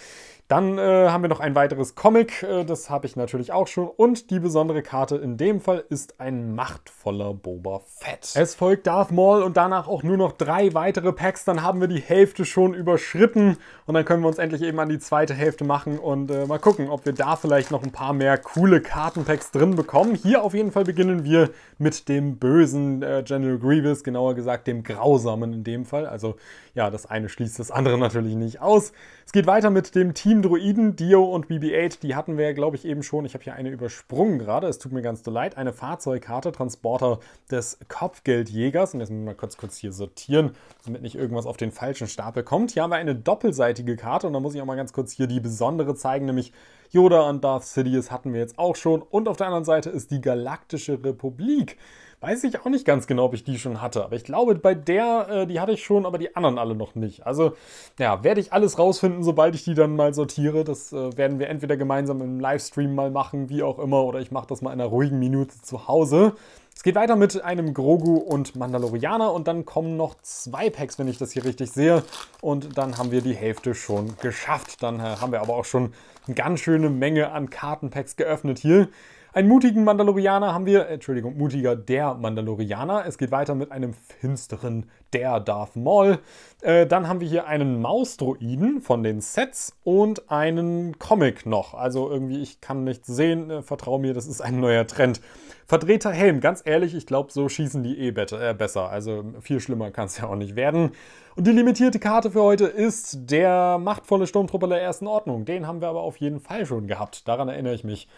Dann äh, haben wir noch ein weiteres Comic, äh, das habe ich natürlich auch schon. Und die besondere Karte in dem Fall ist ein machtvoller Boba Fett. Es folgt Darth Maul und danach auch nur noch drei weitere Packs. Dann haben wir die Hälfte schon überschritten. Und dann können wir uns endlich eben an die zweite Hälfte machen und äh, mal gucken, ob wir da vielleicht noch ein paar mehr coole Kartenpacks drin bekommen. Hier auf jeden Fall beginnen wir mit dem bösen äh, General Grievous, genauer gesagt dem grausamen in dem Fall. Also ja, das eine schließt das andere natürlich nicht aus. Es geht weiter mit dem Team Druiden, Dio und BB-8. Die hatten wir, glaube ich, eben schon. Ich habe hier eine übersprungen gerade. Es tut mir ganz so leid. Eine Fahrzeugkarte, Transporter des Kopfgeldjägers. Und jetzt müssen wir mal kurz, kurz hier sortieren, damit nicht irgendwas auf den falschen Stapel kommt. Hier haben wir eine doppelseitige Karte. Und da muss ich auch mal ganz kurz hier die besondere zeigen, nämlich Yoda und Darth Sidious hatten wir jetzt auch schon. Und auf der anderen Seite ist die Galaktische Republik. Weiß ich auch nicht ganz genau, ob ich die schon hatte. Aber ich glaube, bei der, äh, die hatte ich schon, aber die anderen alle noch nicht. Also, ja, werde ich alles rausfinden, sobald ich die dann mal sortiere. Das äh, werden wir entweder gemeinsam im Livestream mal machen, wie auch immer, oder ich mache das mal in einer ruhigen Minute zu Hause. Es geht weiter mit einem Grogu und Mandalorianer und dann kommen noch zwei Packs, wenn ich das hier richtig sehe. Und dann haben wir die Hälfte schon geschafft. Dann äh, haben wir aber auch schon eine ganz schöne Menge an Kartenpacks geöffnet hier. Einen mutigen Mandalorianer haben wir, äh, Entschuldigung, mutiger der Mandalorianer. Es geht weiter mit einem finsteren der Darth Maul. Äh, dann haben wir hier einen Mausdroiden von den Sets und einen Comic noch. Also irgendwie, ich kann nichts sehen, äh, vertrau mir, das ist ein neuer Trend. Verdrehter Helm, ganz ehrlich, ich glaube, so schießen die eh äh, besser. Also viel schlimmer kann es ja auch nicht werden. Und die limitierte Karte für heute ist der machtvolle Sturmtruppler der ersten Ordnung. Den haben wir aber auf jeden Fall schon gehabt. Daran erinnere ich mich.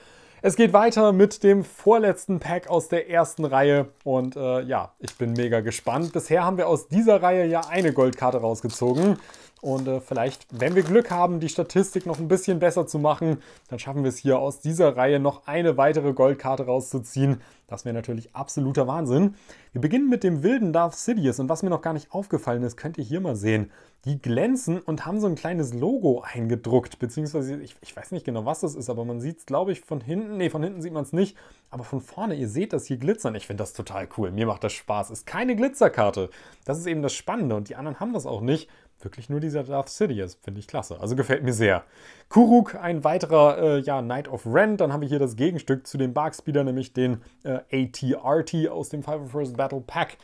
Es geht weiter mit dem vorletzten Pack aus der ersten Reihe und äh, ja, ich bin mega gespannt. Bisher haben wir aus dieser Reihe ja eine Goldkarte rausgezogen. Und äh, vielleicht, wenn wir Glück haben, die Statistik noch ein bisschen besser zu machen, dann schaffen wir es hier aus dieser Reihe noch eine weitere Goldkarte rauszuziehen. Das wäre natürlich absoluter Wahnsinn. Wir beginnen mit dem wilden Darth Sidious und was mir noch gar nicht aufgefallen ist, könnt ihr hier mal sehen. Die glänzen und haben so ein kleines Logo eingedruckt, beziehungsweise ich, ich weiß nicht genau, was das ist, aber man sieht es, glaube ich, von hinten. Ne, von hinten sieht man es nicht, aber von vorne, ihr seht das hier glitzern. Ich finde das total cool, mir macht das Spaß. Ist keine Glitzerkarte, das ist eben das Spannende und die anderen haben das auch nicht wirklich nur dieser Darth Sidious. Finde ich klasse. Also gefällt mir sehr. Kuruk, ein weiterer äh, ja, Knight of Ren. Dann haben wir hier das Gegenstück zu dem Barkspeeder, nämlich den äh, ATRT aus dem 501st Battle Pack.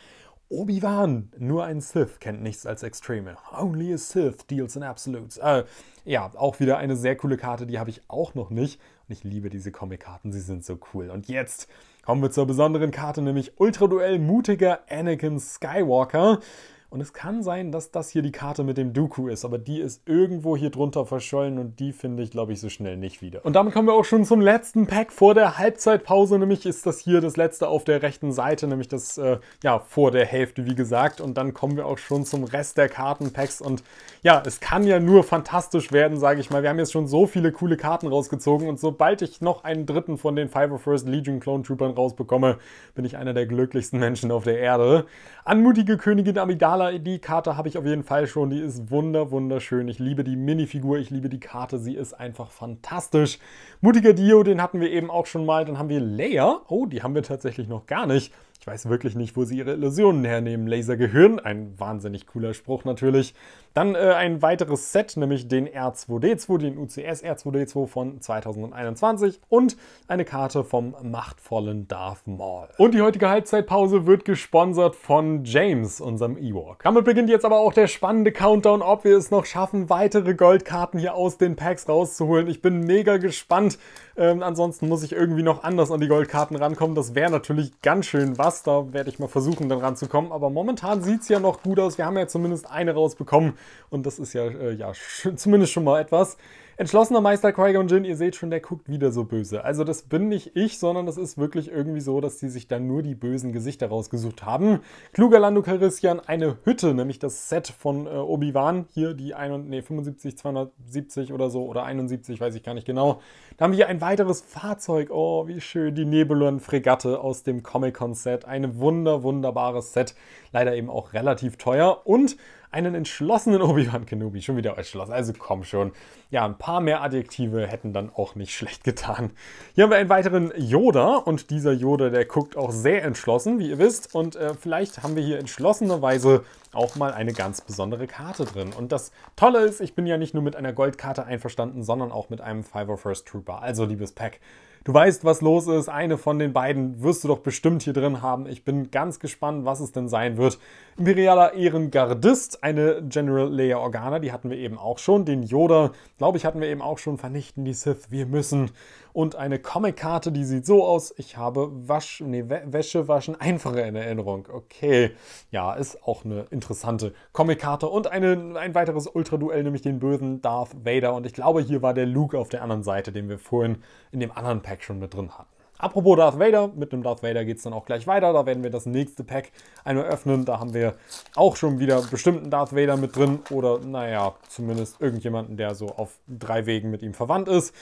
Obi-Wan, nur ein Sith, kennt nichts als Extreme. Only a Sith deals in Absolutes. Äh, ja, auch wieder eine sehr coole Karte, die habe ich auch noch nicht. Und ich liebe diese Comic-Karten, sie sind so cool. Und jetzt kommen wir zur besonderen Karte, nämlich Ultraduell mutiger Anakin Skywalker. Und es kann sein, dass das hier die Karte mit dem Dooku ist, aber die ist irgendwo hier drunter verschollen und die finde ich, glaube ich, so schnell nicht wieder. Und damit kommen wir auch schon zum letzten Pack vor der Halbzeitpause, nämlich ist das hier das letzte auf der rechten Seite, nämlich das, äh, ja, vor der Hälfte, wie gesagt. Und dann kommen wir auch schon zum Rest der Kartenpacks und ja, es kann ja nur fantastisch werden, sage ich mal. Wir haben jetzt schon so viele coole Karten rausgezogen und sobald ich noch einen dritten von den Five of First Legion Clone Troopern rausbekomme, bin ich einer der glücklichsten Menschen auf der Erde. Anmutige Königin Amidala Maler-ID-Karte habe ich auf jeden Fall schon. Die ist wunder, wunderschön. Ich liebe die Minifigur, ich liebe die Karte. Sie ist einfach fantastisch. Mutiger Dio, den hatten wir eben auch schon mal. Dann haben wir Leia. Oh, die haben wir tatsächlich noch gar nicht. Ich weiß wirklich nicht, wo sie ihre Illusionen hernehmen. Lasergehirn, ein wahnsinnig cooler Spruch natürlich. Dann äh, ein weiteres Set, nämlich den R2D2, den UCS R2D2 von 2021 und eine Karte vom machtvollen Darth Maul. Und die heutige Halbzeitpause wird gesponsert von James, unserem Ewok. Damit beginnt jetzt aber auch der spannende Countdown, ob wir es noch schaffen, weitere Goldkarten hier aus den Packs rauszuholen. Ich bin mega gespannt, ähm, ansonsten muss ich irgendwie noch anders an die Goldkarten rankommen. Das wäre natürlich ganz schön was. Da werde ich mal versuchen, dann ranzukommen. Aber momentan sieht es ja noch gut aus. Wir haben ja zumindest eine rausbekommen. Und das ist ja, äh, ja zumindest schon mal etwas. Entschlossener Meister Qui-Gon Jin, ihr seht schon, der guckt wieder so böse. Also das bin nicht ich, sondern das ist wirklich irgendwie so, dass die sich dann nur die bösen Gesichter rausgesucht haben. Kluger Lando Calrissian, eine Hütte, nämlich das Set von äh, Obi-Wan, hier die ein, nee, 75, 270 oder so, oder 71, weiß ich gar nicht genau. Da haben wir hier ein weiteres Fahrzeug. Oh, wie schön. Die Nebulon-Fregatte aus dem Comic-Con-Set. Ein wunder, wunderbares Set. Leider eben auch relativ teuer. Und einen entschlossenen Obi-Wan Kenobi. Schon wieder entschlossen. Also komm schon. Ja, ein paar mehr Adjektive hätten dann auch nicht schlecht getan. Hier haben wir einen weiteren Yoda. Und dieser Yoda, der guckt auch sehr entschlossen, wie ihr wisst. Und äh, vielleicht haben wir hier entschlossenerweise auch mal eine ganz besondere Karte drin. Und das Tolle ist, ich bin ja nicht nur mit einer Goldkarte einverstanden, sondern auch mit einem Fiverr First Trooper. Also, liebes Pack, du weißt, was los ist. Eine von den beiden wirst du doch bestimmt hier drin haben. Ich bin ganz gespannt, was es denn sein wird. Imperialer Ehrengardist, eine General Leia Organa, die hatten wir eben auch schon. Den Yoda, glaube ich, hatten wir eben auch schon. Vernichten die Sith, wir müssen und eine Comic-Karte, die sieht so aus. Ich habe Wasch, nee, Wäsche waschen, einfache Erinnerung. Okay, ja, ist auch eine interessante Comic-Karte und eine, ein weiteres Ultra-Duell, nämlich den bösen Darth Vader. Und ich glaube, hier war der Luke auf der anderen Seite, den wir vorhin in dem anderen Pack schon mit drin hatten. Apropos Darth Vader, mit dem Darth Vader geht es dann auch gleich weiter. Da werden wir das nächste Pack einmal öffnen. Da haben wir auch schon wieder bestimmten Darth Vader mit drin. Oder naja, zumindest irgendjemanden, der so auf drei Wegen mit ihm verwandt ist.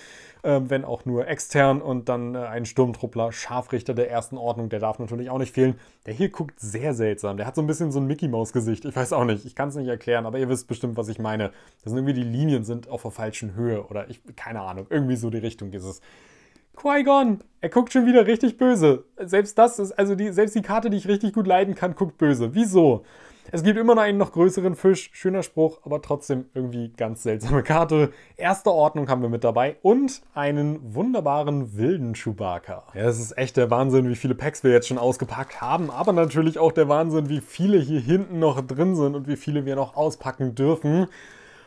Äh, wenn auch nur extern. Und dann äh, ein Sturmtruppler, Scharfrichter der ersten Ordnung. Der darf natürlich auch nicht fehlen. Der hier guckt sehr seltsam. Der hat so ein bisschen so ein Mickey-Maus-Gesicht. Ich weiß auch nicht. Ich kann es nicht erklären. Aber ihr wisst bestimmt, was ich meine. Das sind irgendwie die Linien sind auf der falschen Höhe. Oder ich, keine Ahnung. Irgendwie so die Richtung ist es. Qui-Gon! Er guckt schon wieder richtig böse. Selbst das ist, also die, selbst die Karte, die ich richtig gut leiden kann, guckt böse. Wieso? Es gibt immer noch einen noch größeren Fisch. Schöner Spruch, aber trotzdem irgendwie ganz seltsame Karte. Erste Ordnung haben wir mit dabei und einen wunderbaren wilden Chewbacca. Ja, es ist echt der Wahnsinn, wie viele Packs wir jetzt schon ausgepackt haben, aber natürlich auch der Wahnsinn, wie viele hier hinten noch drin sind und wie viele wir noch auspacken dürfen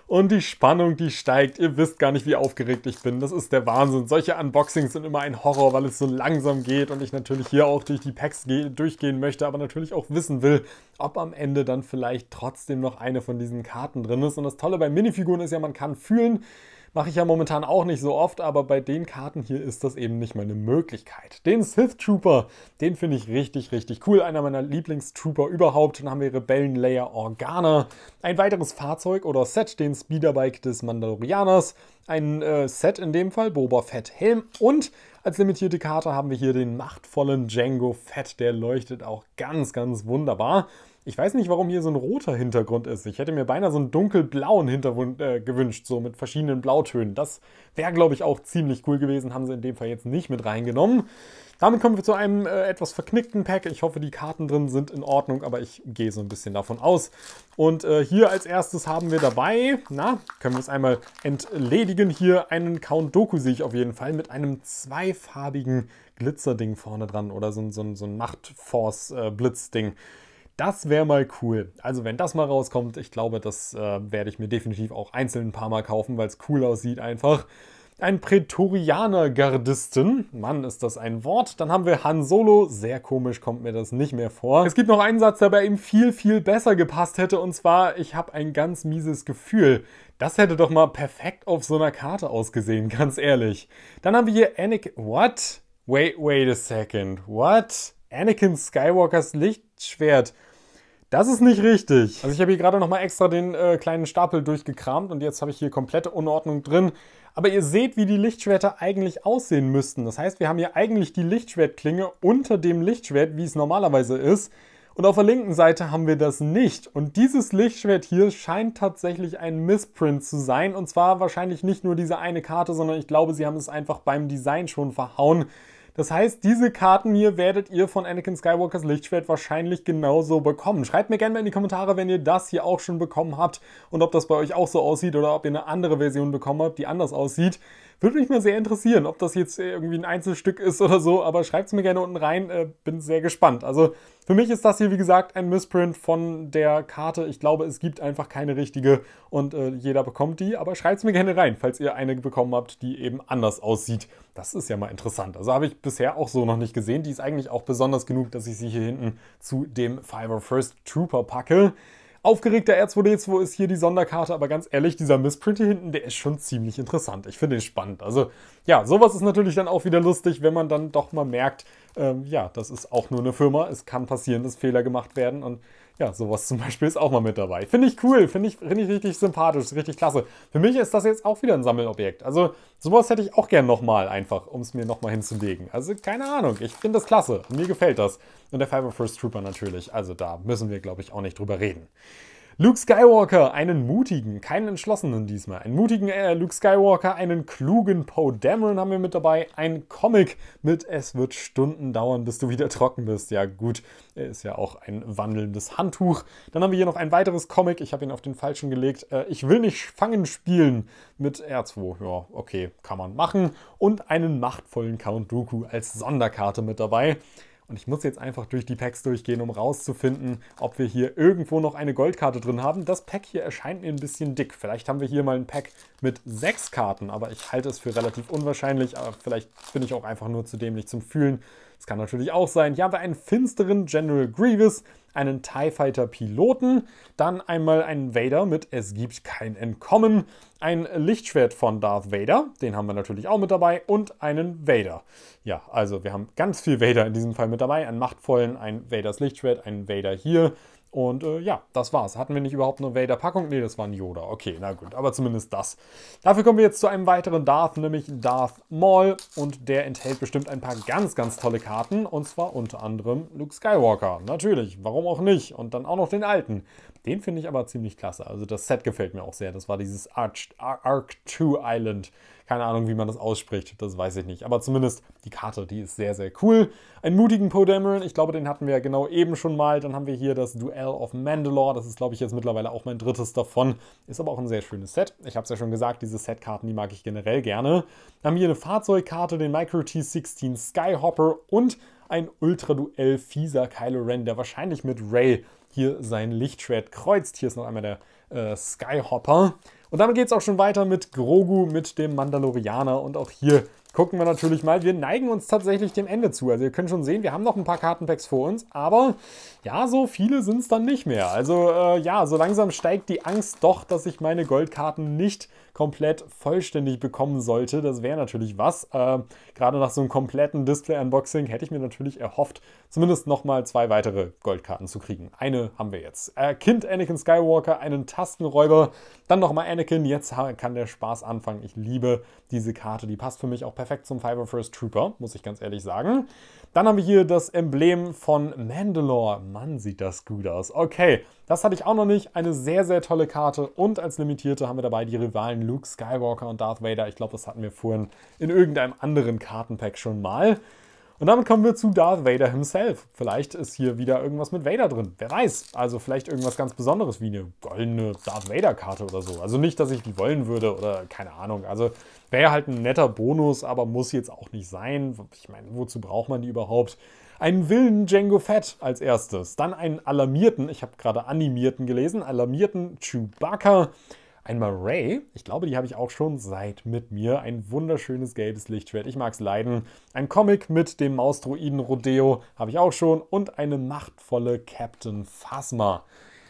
und die Spannung, die steigt. Ihr wisst gar nicht, wie aufgeregt ich bin. Das ist der Wahnsinn. Solche Unboxings sind immer ein Horror, weil es so langsam geht und ich natürlich hier auch durch die Packs durchgehen möchte, aber natürlich auch wissen will, ob am Ende dann vielleicht trotzdem noch eine von diesen Karten drin ist. Und das Tolle bei Minifiguren ist ja, man kann fühlen, Mache ich ja momentan auch nicht so oft, aber bei den Karten hier ist das eben nicht mal eine Möglichkeit. Den Sith Trooper, den finde ich richtig, richtig cool. Einer meiner Lieblingstrooper überhaupt. Dann haben wir Rebellenlayer Organa. Ein weiteres Fahrzeug oder Set, den Speederbike des Mandalorianers. Ein äh, Set in dem Fall, Boba Fett Helm. Und als limitierte Karte haben wir hier den machtvollen Django Fett. Der leuchtet auch ganz, ganz wunderbar. Ich weiß nicht, warum hier so ein roter Hintergrund ist. Ich hätte mir beinahe so einen dunkelblauen Hintergrund äh, gewünscht, so mit verschiedenen Blautönen. Das wäre, glaube ich, auch ziemlich cool gewesen. Haben sie in dem Fall jetzt nicht mit reingenommen. Damit kommen wir zu einem äh, etwas verknickten Pack. Ich hoffe, die Karten drin sind in Ordnung, aber ich gehe so ein bisschen davon aus. Und äh, hier als erstes haben wir dabei, na, können wir es einmal entledigen, hier einen Count Doku sehe ich auf jeden Fall mit einem zweifarbigen Glitzerding vorne dran oder so, so, so ein Macht-Force-Blitz-Ding. Äh, das wäre mal cool. Also wenn das mal rauskommt, ich glaube, das äh, werde ich mir definitiv auch einzeln ein paar Mal kaufen, weil es cool aussieht einfach. Ein Prätorianer-Gardisten. Mann, ist das ein Wort. Dann haben wir Han Solo. Sehr komisch kommt mir das nicht mehr vor. Es gibt noch einen Satz, der bei ihm viel, viel besser gepasst hätte. Und zwar, ich habe ein ganz mieses Gefühl. Das hätte doch mal perfekt auf so einer Karte ausgesehen, (laughs) ganz ehrlich. Dann haben wir hier Anakin... What? Wait, wait a second. What? Anakin Skywalkers Lichtschwert das ist nicht richtig. Also ich habe hier gerade nochmal extra den äh, kleinen Stapel durchgekramt und jetzt habe ich hier komplette Unordnung drin. Aber ihr seht, wie die Lichtschwerter eigentlich aussehen müssten. Das heißt, wir haben hier eigentlich die Lichtschwertklinge unter dem Lichtschwert, wie es normalerweise ist. Und auf der linken Seite haben wir das nicht. Und dieses Lichtschwert hier scheint tatsächlich ein Missprint zu sein. Und zwar wahrscheinlich nicht nur diese eine Karte, sondern ich glaube, sie haben es einfach beim Design schon verhauen. Das heißt, diese Karten hier werdet ihr von Anakin Skywalkers Lichtschwert wahrscheinlich genauso bekommen. Schreibt mir gerne mal in die Kommentare, wenn ihr das hier auch schon bekommen habt und ob das bei euch auch so aussieht oder ob ihr eine andere Version bekommen habt, die anders aussieht. Würde mich mal sehr interessieren, ob das jetzt äh, irgendwie ein Einzelstück ist oder so, aber schreibt es mir gerne unten rein, äh, bin sehr gespannt. Also für mich ist das hier, wie gesagt, ein Missprint von der Karte. Ich glaube, es gibt einfach keine richtige und äh, jeder bekommt die, aber schreibt es mir gerne rein, falls ihr eine bekommen habt, die eben anders aussieht. Das ist ja mal interessant. Also habe ich bisher auch so noch nicht gesehen. Die ist eigentlich auch besonders genug, dass ich sie hier hinten zu dem Fiverr First Trooper packe aufgeregter R2D2 ist hier die Sonderkarte, aber ganz ehrlich, dieser Missprint hier hinten, der ist schon ziemlich interessant. Ich finde ihn spannend. Also ja, sowas ist natürlich dann auch wieder lustig, wenn man dann doch mal merkt, ähm, ja, das ist auch nur eine Firma. Es kann passieren, dass Fehler gemacht werden und ja, sowas zum Beispiel ist auch mal mit dabei. Finde ich cool, finde ich, find ich richtig sympathisch, richtig klasse. Für mich ist das jetzt auch wieder ein Sammelobjekt. Also sowas hätte ich auch gern nochmal einfach, um es mir nochmal hinzulegen. Also keine Ahnung, ich finde das klasse, mir gefällt das. Und der 501st Trooper natürlich. Also da müssen wir, glaube ich, auch nicht drüber reden. Luke Skywalker, einen mutigen, keinen entschlossenen diesmal. Einen mutigen äh, Luke Skywalker, einen klugen Poe Dameron haben wir mit dabei. Ein Comic mit Es wird Stunden dauern, bis du wieder trocken bist. Ja, gut, er ist ja auch ein wandelndes Handtuch. Dann haben wir hier noch ein weiteres Comic. Ich habe ihn auf den falschen gelegt. Äh, ich will nicht fangen spielen mit R2. Ja, okay, kann man machen. Und einen machtvollen Count Dooku als Sonderkarte mit dabei. Und ich muss jetzt einfach durch die Packs durchgehen, um rauszufinden, ob wir hier irgendwo noch eine Goldkarte drin haben. Das Pack hier erscheint mir ein bisschen dick. Vielleicht haben wir hier mal ein Pack mit sechs Karten, aber ich halte es für relativ unwahrscheinlich. Aber vielleicht bin ich auch einfach nur zu dämlich zum Fühlen. Das kann natürlich auch sein. Hier haben wir einen finsteren General Grievous einen TIE Fighter Piloten, dann einmal einen Vader mit Es gibt kein Entkommen, ein Lichtschwert von Darth Vader, den haben wir natürlich auch mit dabei, und einen Vader. Ja, also wir haben ganz viel Vader in diesem Fall mit dabei, einen machtvollen, ein Vaders Lichtschwert, einen Vader hier, und äh, ja, das war's. Hatten wir nicht überhaupt eine Vader-Packung? Nee, das war ein Yoda. Okay, na gut, aber zumindest das. Dafür kommen wir jetzt zu einem weiteren Darth, nämlich Darth Maul. Und der enthält bestimmt ein paar ganz, ganz tolle Karten. Und zwar unter anderem Luke Skywalker. Natürlich, warum auch nicht? Und dann auch noch den alten. Den finde ich aber ziemlich klasse. Also das Set gefällt mir auch sehr. Das war dieses Arch, Arc 2 Island. Keine Ahnung, wie man das ausspricht. Das weiß ich nicht. Aber zumindest die Karte, die ist sehr, sehr cool. Einen mutigen Podameron. Ich glaube, den hatten wir ja genau eben schon mal. Dann haben wir hier das Duell of Mandalore. Das ist, glaube ich, jetzt mittlerweile auch mein drittes davon. Ist aber auch ein sehr schönes Set. Ich habe es ja schon gesagt, diese Setkarten, die mag ich generell gerne. Dann haben wir hier eine Fahrzeugkarte, den Micro T16 Skyhopper und ein Ultra-Duell fieser Kylo Ren, der wahrscheinlich mit Ray hier sein Lichtschwert kreuzt. Hier ist noch einmal der äh, Skyhopper. Und damit geht es auch schon weiter mit Grogu, mit dem Mandalorianer. Und auch hier gucken wir natürlich mal. Wir neigen uns tatsächlich dem Ende zu. Also ihr könnt schon sehen, wir haben noch ein paar Kartenpacks vor uns. Aber ja, so viele sind es dann nicht mehr. Also äh, ja, so langsam steigt die Angst doch, dass ich meine Goldkarten nicht komplett vollständig bekommen sollte. Das wäre natürlich was. Ähm, gerade nach so einem kompletten Display-Unboxing hätte ich mir natürlich erhofft, zumindest nochmal zwei weitere Goldkarten zu kriegen. Eine haben wir jetzt. Äh, kind Anakin Skywalker, einen Tastenräuber, dann nochmal Anakin. Jetzt kann der Spaß anfangen. Ich liebe diese Karte. Die passt für mich auch perfekt zum Fiber First Trooper, muss ich ganz ehrlich sagen. Dann haben wir hier das Emblem von Mandalore. Mann, sieht das gut aus. Okay, das hatte ich auch noch nicht. Eine sehr, sehr tolle Karte. Und als Limitierte haben wir dabei die Rivalen Luke Skywalker und Darth Vader. Ich glaube, das hatten wir vorhin in irgendeinem anderen Kartenpack schon mal. Und damit kommen wir zu Darth Vader himself. Vielleicht ist hier wieder irgendwas mit Vader drin. Wer weiß. Also vielleicht irgendwas ganz Besonderes wie eine goldene Darth Vader-Karte oder so. Also nicht, dass ich die wollen würde oder keine Ahnung. Also wäre halt ein netter Bonus, aber muss jetzt auch nicht sein. Ich meine, wozu braucht man die überhaupt? Einen wilden Django Fett als erstes. Dann einen alarmierten, ich habe gerade animierten gelesen, alarmierten Chewbacca. Einmal Ray, ich glaube, die habe ich auch schon seit mit mir. Ein wunderschönes gelbes Lichtschwert, ich mag es leiden. Ein Comic mit dem Mausdruiden Rodeo habe ich auch schon und eine machtvolle Captain Phasma.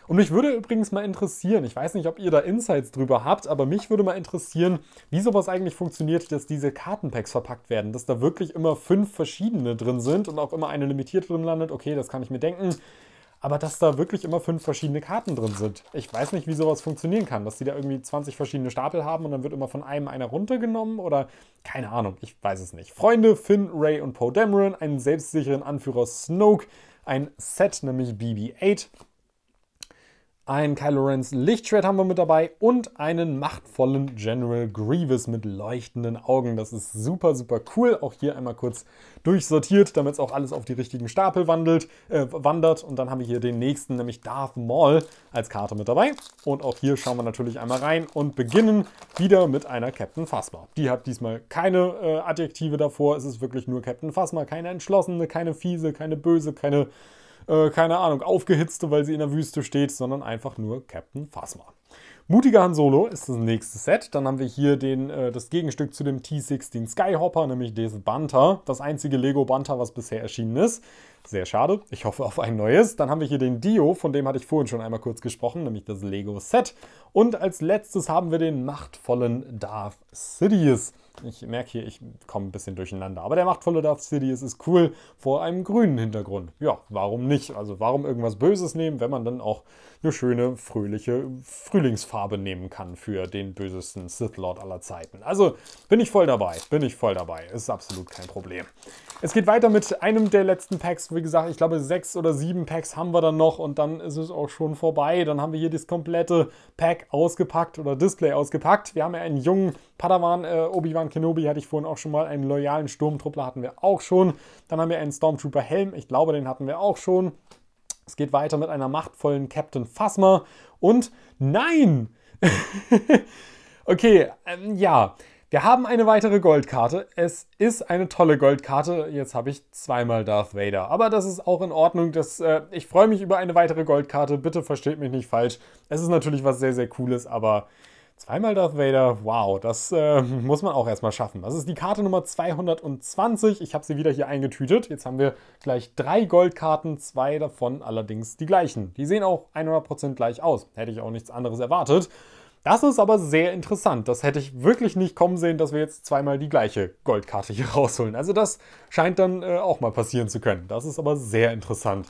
Und mich würde übrigens mal interessieren, ich weiß nicht, ob ihr da Insights drüber habt, aber mich würde mal interessieren, wie sowas eigentlich funktioniert, dass diese Kartenpacks verpackt werden, dass da wirklich immer fünf verschiedene drin sind und auch immer eine limitiert drin landet. Okay, das kann ich mir denken aber dass da wirklich immer fünf verschiedene Karten drin sind. Ich weiß nicht, wie sowas funktionieren kann, dass die da irgendwie 20 verschiedene Stapel haben und dann wird immer von einem einer runtergenommen oder keine Ahnung, ich weiß es nicht. Freunde Finn, Ray und Poe Dameron, einen selbstsicheren Anführer Snoke, ein Set, nämlich BB-8, ein Kylo Rens Lichtschwert haben wir mit dabei und einen machtvollen General Grievous mit leuchtenden Augen. Das ist super, super cool. Auch hier einmal kurz durchsortiert, damit es auch alles auf die richtigen Stapel wandelt, äh, wandert. Und dann haben wir hier den nächsten, nämlich Darth Maul als Karte mit dabei. Und auch hier schauen wir natürlich einmal rein und beginnen wieder mit einer Captain Phasma. Die hat diesmal keine äh, Adjektive davor. Es ist wirklich nur Captain Phasma. Keine entschlossene, keine fiese, keine böse, keine äh, keine Ahnung, aufgehitzte, weil sie in der Wüste steht, sondern einfach nur Captain Phasma. Mutiger Han Solo ist das nächste Set. Dann haben wir hier den, äh, das Gegenstück zu dem T-16 Skyhopper, nämlich diesen Banter. das einzige Lego Banter, was bisher erschienen ist. Sehr schade. Ich hoffe auf ein neues. Dann haben wir hier den Dio, von dem hatte ich vorhin schon einmal kurz gesprochen, nämlich das Lego Set. Und als letztes haben wir den machtvollen Darth Sidious. Ich merke hier, ich komme ein bisschen durcheinander. Aber der machtvolle Darth Sidious ist cool vor einem grünen Hintergrund. Ja, warum nicht? Also warum irgendwas Böses nehmen, wenn man dann auch eine schöne, fröhliche Frühlingsfarbe nehmen kann für den bösesten Sith Lord aller Zeiten. Also bin ich voll dabei, bin ich voll dabei. Ist absolut kein Problem. Es geht weiter mit einem der letzten Packs, wie gesagt, ich glaube, sechs oder sieben Packs haben wir dann noch und dann ist es auch schon vorbei. Dann haben wir hier das komplette Pack ausgepackt oder Display ausgepackt. Wir haben ja einen jungen Padawan, äh, Obi-Wan Kenobi hatte ich vorhin auch schon mal, einen loyalen Sturmtruppler hatten wir auch schon. Dann haben wir einen Stormtrooper-Helm, ich glaube, den hatten wir auch schon. Es geht weiter mit einer machtvollen Captain Phasma und nein! (laughs) okay, ähm, ja. Wir haben eine weitere Goldkarte. Es ist eine tolle Goldkarte. Jetzt habe ich zweimal Darth Vader. Aber das ist auch in Ordnung. Das, äh, ich freue mich über eine weitere Goldkarte. Bitte versteht mich nicht falsch. Es ist natürlich was sehr, sehr Cooles, aber zweimal Darth Vader, wow, das äh, muss man auch erstmal schaffen. Das ist die Karte Nummer 220. Ich habe sie wieder hier eingetütet. Jetzt haben wir gleich drei Goldkarten, zwei davon allerdings die gleichen. Die sehen auch 100% gleich aus. Hätte ich auch nichts anderes erwartet. Das ist aber sehr interessant. Das hätte ich wirklich nicht kommen sehen, dass wir jetzt zweimal die gleiche Goldkarte hier (laughs) rausholen. Also das scheint dann äh, auch mal passieren zu können. Das ist aber sehr interessant.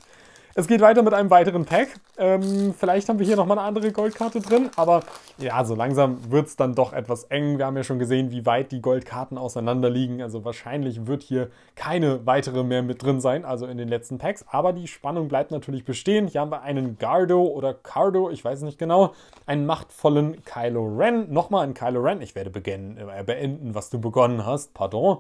Es geht weiter mit einem weiteren Pack. Ähm, vielleicht haben wir hier nochmal eine andere Goldkarte drin, aber ja, so langsam wird es dann doch etwas eng. Wir haben ja schon gesehen, wie weit die Goldkarten auseinander liegen. Also wahrscheinlich wird hier keine weitere mehr mit drin sein, also in den letzten Packs. Aber die Spannung bleibt natürlich bestehen. Hier haben wir einen Gardo oder Cardo, ich weiß nicht genau, einen machtvollen Kylo Ren. Nochmal einen Kylo Ren. Ich werde beginnen, äh, beenden, was du begonnen hast. Pardon.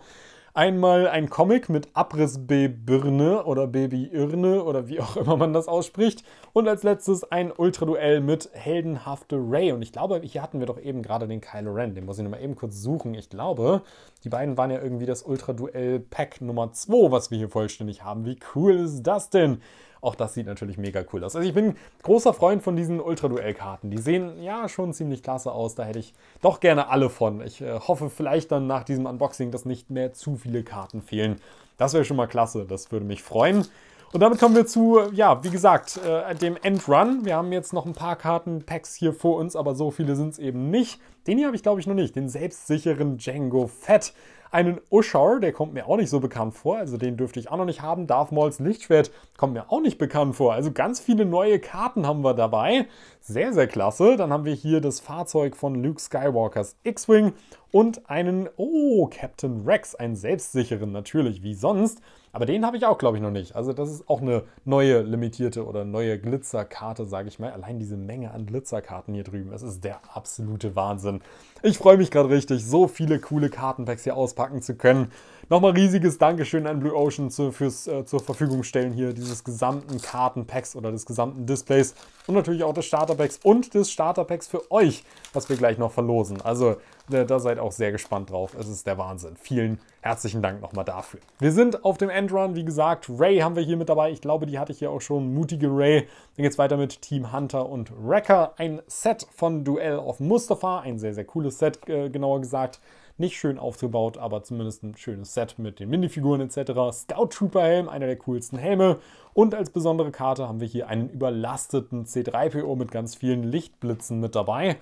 Einmal ein Comic mit Abriss B. Birne oder Baby Irne oder wie auch immer man das ausspricht. Und als letztes ein Ultraduell mit heldenhafte Ray. Und ich glaube, hier hatten wir doch eben gerade den Kylo Ren. Den muss ich nochmal eben kurz suchen. Ich glaube, die beiden waren ja irgendwie das Ultraduell Pack Nummer 2, was wir hier vollständig haben. Wie cool ist das denn? Auch das sieht natürlich mega cool aus. Also ich bin großer Freund von diesen Ultra-Duell-Karten. Die sehen ja schon ziemlich klasse aus. Da hätte ich doch gerne alle von. Ich äh, hoffe vielleicht dann nach diesem Unboxing, dass nicht mehr zu viele Karten fehlen. Das wäre schon mal klasse. Das würde mich freuen. Und damit kommen wir zu, ja, wie gesagt, äh, dem Endrun. Wir haben jetzt noch ein paar Kartenpacks hier vor uns, aber so viele sind es eben nicht. Den hier habe ich, glaube ich, noch nicht. Den selbstsicheren Django Fett. Einen Uschar, der kommt mir auch nicht so bekannt vor, also den dürfte ich auch noch nicht haben. Darth Mauls Lichtschwert kommt mir auch nicht bekannt vor. Also ganz viele neue Karten haben wir dabei. Sehr, sehr klasse. Dann haben wir hier das Fahrzeug von Luke Skywalkers X-Wing und einen, oh, Captain Rex, einen selbstsicheren natürlich, wie sonst. Aber den habe ich auch, glaube ich, noch nicht. Also das ist auch eine neue limitierte oder neue Glitzerkarte, sage ich mal. Allein diese Menge an Glitzerkarten hier drüben, das ist der absolute Wahnsinn. Ich freue mich gerade richtig, so viele coole Kartenpacks hier auspacken zu können. Nochmal riesiges Dankeschön an Blue Ocean zu, fürs äh, zur Verfügung stellen hier dieses gesamten Kartenpacks oder des gesamten Displays und natürlich auch das Starter Packs und des Starter Packs für euch, was wir gleich noch verlosen. Also äh, da seid auch sehr gespannt drauf. Es ist der Wahnsinn. Vielen herzlichen Dank nochmal dafür. Wir sind auf dem Endrun, wie gesagt. Ray haben wir hier mit dabei. Ich glaube, die hatte ich ja auch schon. Mutige Ray. Dann geht's weiter mit Team Hunter und Wrecker. Ein Set von Duell auf Mustafa. Ein sehr, sehr cooles Set, äh, genauer gesagt. Nicht schön aufgebaut, aber zumindest ein schönes Set mit den Minifiguren etc. Scout Trooper Helm, einer der coolsten Helme. Und als besondere Karte haben wir hier einen überlasteten C3PO mit ganz vielen Lichtblitzen mit dabei.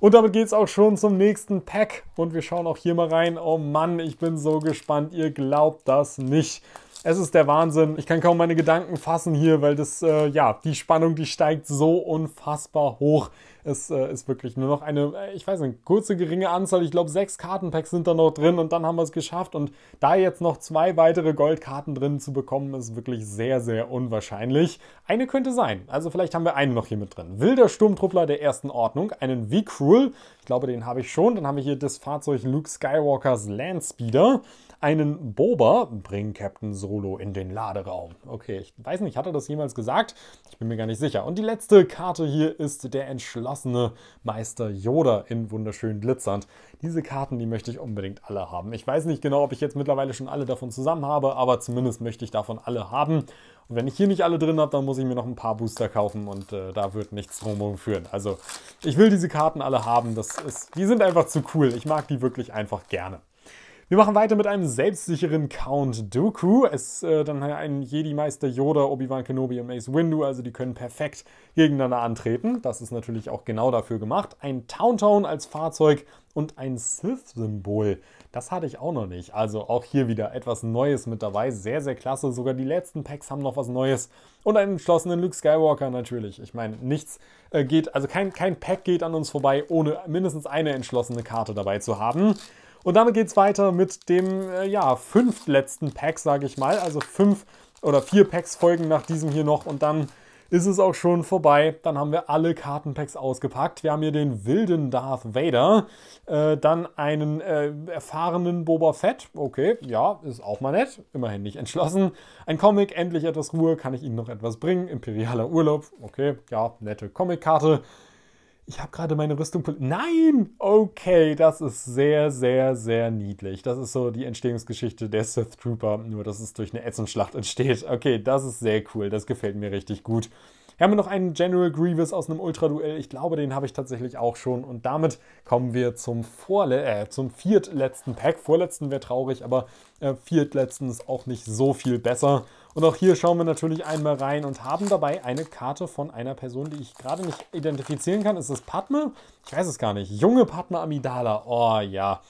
Und damit geht es auch schon zum nächsten Pack. Und wir schauen auch hier mal rein. Oh Mann, ich bin so gespannt. Ihr glaubt das nicht. Es ist der Wahnsinn. Ich kann kaum meine Gedanken fassen hier, weil das, äh, ja, die Spannung, die steigt so unfassbar hoch. Es äh, ist wirklich nur noch eine, äh, ich weiß nicht, kurze, geringe Anzahl. Ich glaube, sechs Kartenpacks sind da noch drin und dann haben wir es geschafft. Und da jetzt noch zwei weitere Goldkarten drin zu bekommen, ist wirklich sehr, sehr unwahrscheinlich. Eine könnte sein. Also vielleicht haben wir einen noch hier mit drin. Wilder Sturmtruppler der ersten Ordnung, einen V-Cruel. Ich glaube, den habe ich schon. Dann haben wir hier das Fahrzeug Luke Skywalkers Landspeeder. Einen Boba bringt Captain Solo in den Laderaum. Okay, ich weiß nicht, hat er das jemals gesagt? Ich bin mir gar nicht sicher. Und die letzte Karte hier ist der entschlossene Meister Yoda in wunderschön glitzernd. Diese Karten, die möchte ich unbedingt alle haben. Ich weiß nicht genau, ob ich jetzt mittlerweile schon alle davon zusammen habe, aber zumindest möchte ich davon alle haben. Und wenn ich hier nicht alle drin habe, dann muss ich mir noch ein paar Booster kaufen und äh, da wird nichts drumherum führen. Also ich will diese Karten alle haben. Das ist, die sind einfach zu cool. Ich mag die wirklich einfach gerne. Wir machen weiter mit einem selbstsicheren Count Dooku. Es äh, dann ein Jedi-Meister Yoda, Obi-Wan Kenobi und Mace Windu, also die können perfekt gegeneinander antreten. Das ist natürlich auch genau dafür gemacht. Ein Towntown als Fahrzeug und ein Sith-Symbol. Das hatte ich auch noch nicht. Also auch hier wieder etwas Neues mit dabei. Sehr, sehr klasse. Sogar die letzten Packs haben noch was Neues. Und einen entschlossenen Luke Skywalker natürlich. Ich meine, nichts äh, geht, also kein, kein Pack geht an uns vorbei, ohne mindestens eine entschlossene Karte dabei zu haben. Und damit geht es weiter mit dem äh, ja, fünftletzten Pack, sage ich mal. Also fünf oder vier Packs folgen nach diesem hier noch und dann ist es auch schon vorbei. Dann haben wir alle Kartenpacks ausgepackt. Wir haben hier den wilden Darth Vader, äh, dann einen äh, erfahrenen Boba Fett. Okay, ja, ist auch mal nett. Immerhin nicht entschlossen. Ein Comic, endlich etwas Ruhe. Kann ich Ihnen noch etwas bringen? Imperialer Urlaub. Okay, ja, nette Comic-Karte ich habe gerade meine Rüstung. Nein! Okay, das ist sehr, sehr, sehr niedlich. Das ist so die Entstehungsgeschichte der Sith Trooper, nur dass es durch eine Ätzenschlacht entsteht. Okay, das ist sehr cool. Das gefällt mir richtig gut. Hier haben wir noch einen General Grievous aus einem Ultra-Duell. Ich glaube, den habe ich tatsächlich auch schon. Und damit kommen wir zum, Vorle äh, zum viertletzten Pack. Vorletzten wäre traurig, aber äh, viertletzten ist auch nicht so viel besser. Und auch hier schauen wir natürlich einmal rein und haben dabei eine Karte von einer Person, die ich gerade nicht identifizieren kann. Ist es Padme? Ich weiß es gar nicht. Junge Padme Amidala. Oh ja.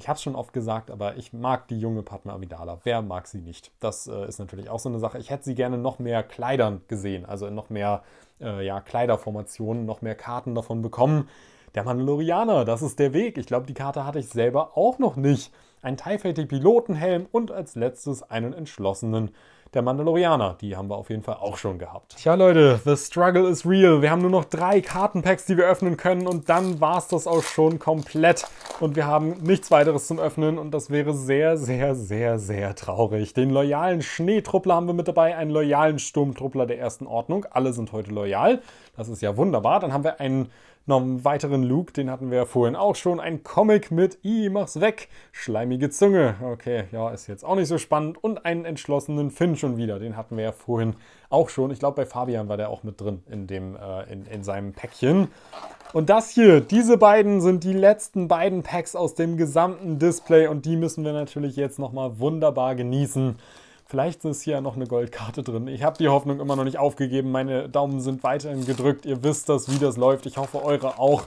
Ich habe es schon oft gesagt, aber ich mag die junge Padma Amidala. Wer mag sie nicht? Das äh, ist natürlich auch so eine Sache. Ich hätte sie gerne noch mehr Kleidern gesehen, also in noch mehr äh, ja, Kleiderformationen, noch mehr Karten davon bekommen. Der Mandalorianer, das ist der Weg. Ich glaube, die Karte hatte ich selber auch noch nicht. Ein TIE Pilotenhelm und als letztes einen entschlossenen der Mandalorianer. Die haben wir auf jeden Fall auch schon gehabt. Tja, Leute, the struggle is real. Wir haben nur noch drei Kartenpacks, die wir öffnen können und dann war es das auch schon komplett. Und wir haben nichts weiteres zum Öffnen und das wäre sehr, sehr, sehr, sehr traurig. Den loyalen Schneetruppler haben wir mit dabei, einen loyalen Sturmtruppler der ersten Ordnung. Alle sind heute loyal. Das ist ja wunderbar. Dann haben wir einen noch einen weiteren Luke, den hatten wir ja vorhin auch schon. Ein Comic mit I, mach's weg. Schleimige Zunge. Okay, ja, ist jetzt auch nicht so spannend. Und einen entschlossenen Finn schon wieder. Den hatten wir ja vorhin auch schon. Ich glaube, bei Fabian war der auch mit drin in, dem, äh, in, in seinem Päckchen. Und das hier, diese beiden sind die letzten beiden Packs aus dem gesamten Display und die müssen wir natürlich jetzt nochmal wunderbar genießen. Vielleicht ist hier noch eine Goldkarte drin. Ich habe die Hoffnung immer noch nicht aufgegeben. Meine Daumen sind weiterhin gedrückt. Ihr wisst das, wie das läuft. Ich hoffe, eure auch.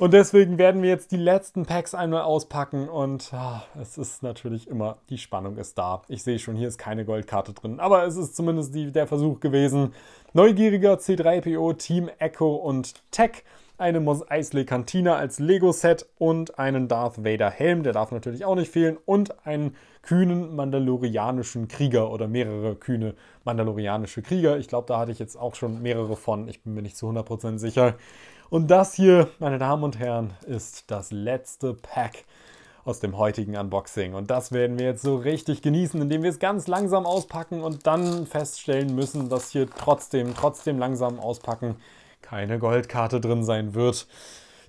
Und deswegen werden wir jetzt die letzten Packs einmal auspacken und ah, es ist natürlich immer, die Spannung ist da. Ich sehe schon, hier ist keine Goldkarte drin, aber es ist zumindest die, der Versuch gewesen. Neugieriger C3PO, Team Echo und Tech, eine Mos Eisley Cantina als Lego-Set und einen Darth Vader Helm, der darf natürlich auch nicht fehlen und einen kühnen mandalorianischen Krieger oder mehrere kühne mandalorianische Krieger. Ich glaube, da hatte ich jetzt auch schon mehrere von. Ich bin mir nicht zu 100% sicher. Und das hier, meine Damen und Herren, ist das letzte Pack aus dem heutigen Unboxing. Und das werden wir jetzt so richtig genießen, indem wir es ganz langsam auspacken und dann feststellen müssen, dass hier trotzdem, trotzdem langsam auspacken keine Goldkarte drin sein wird.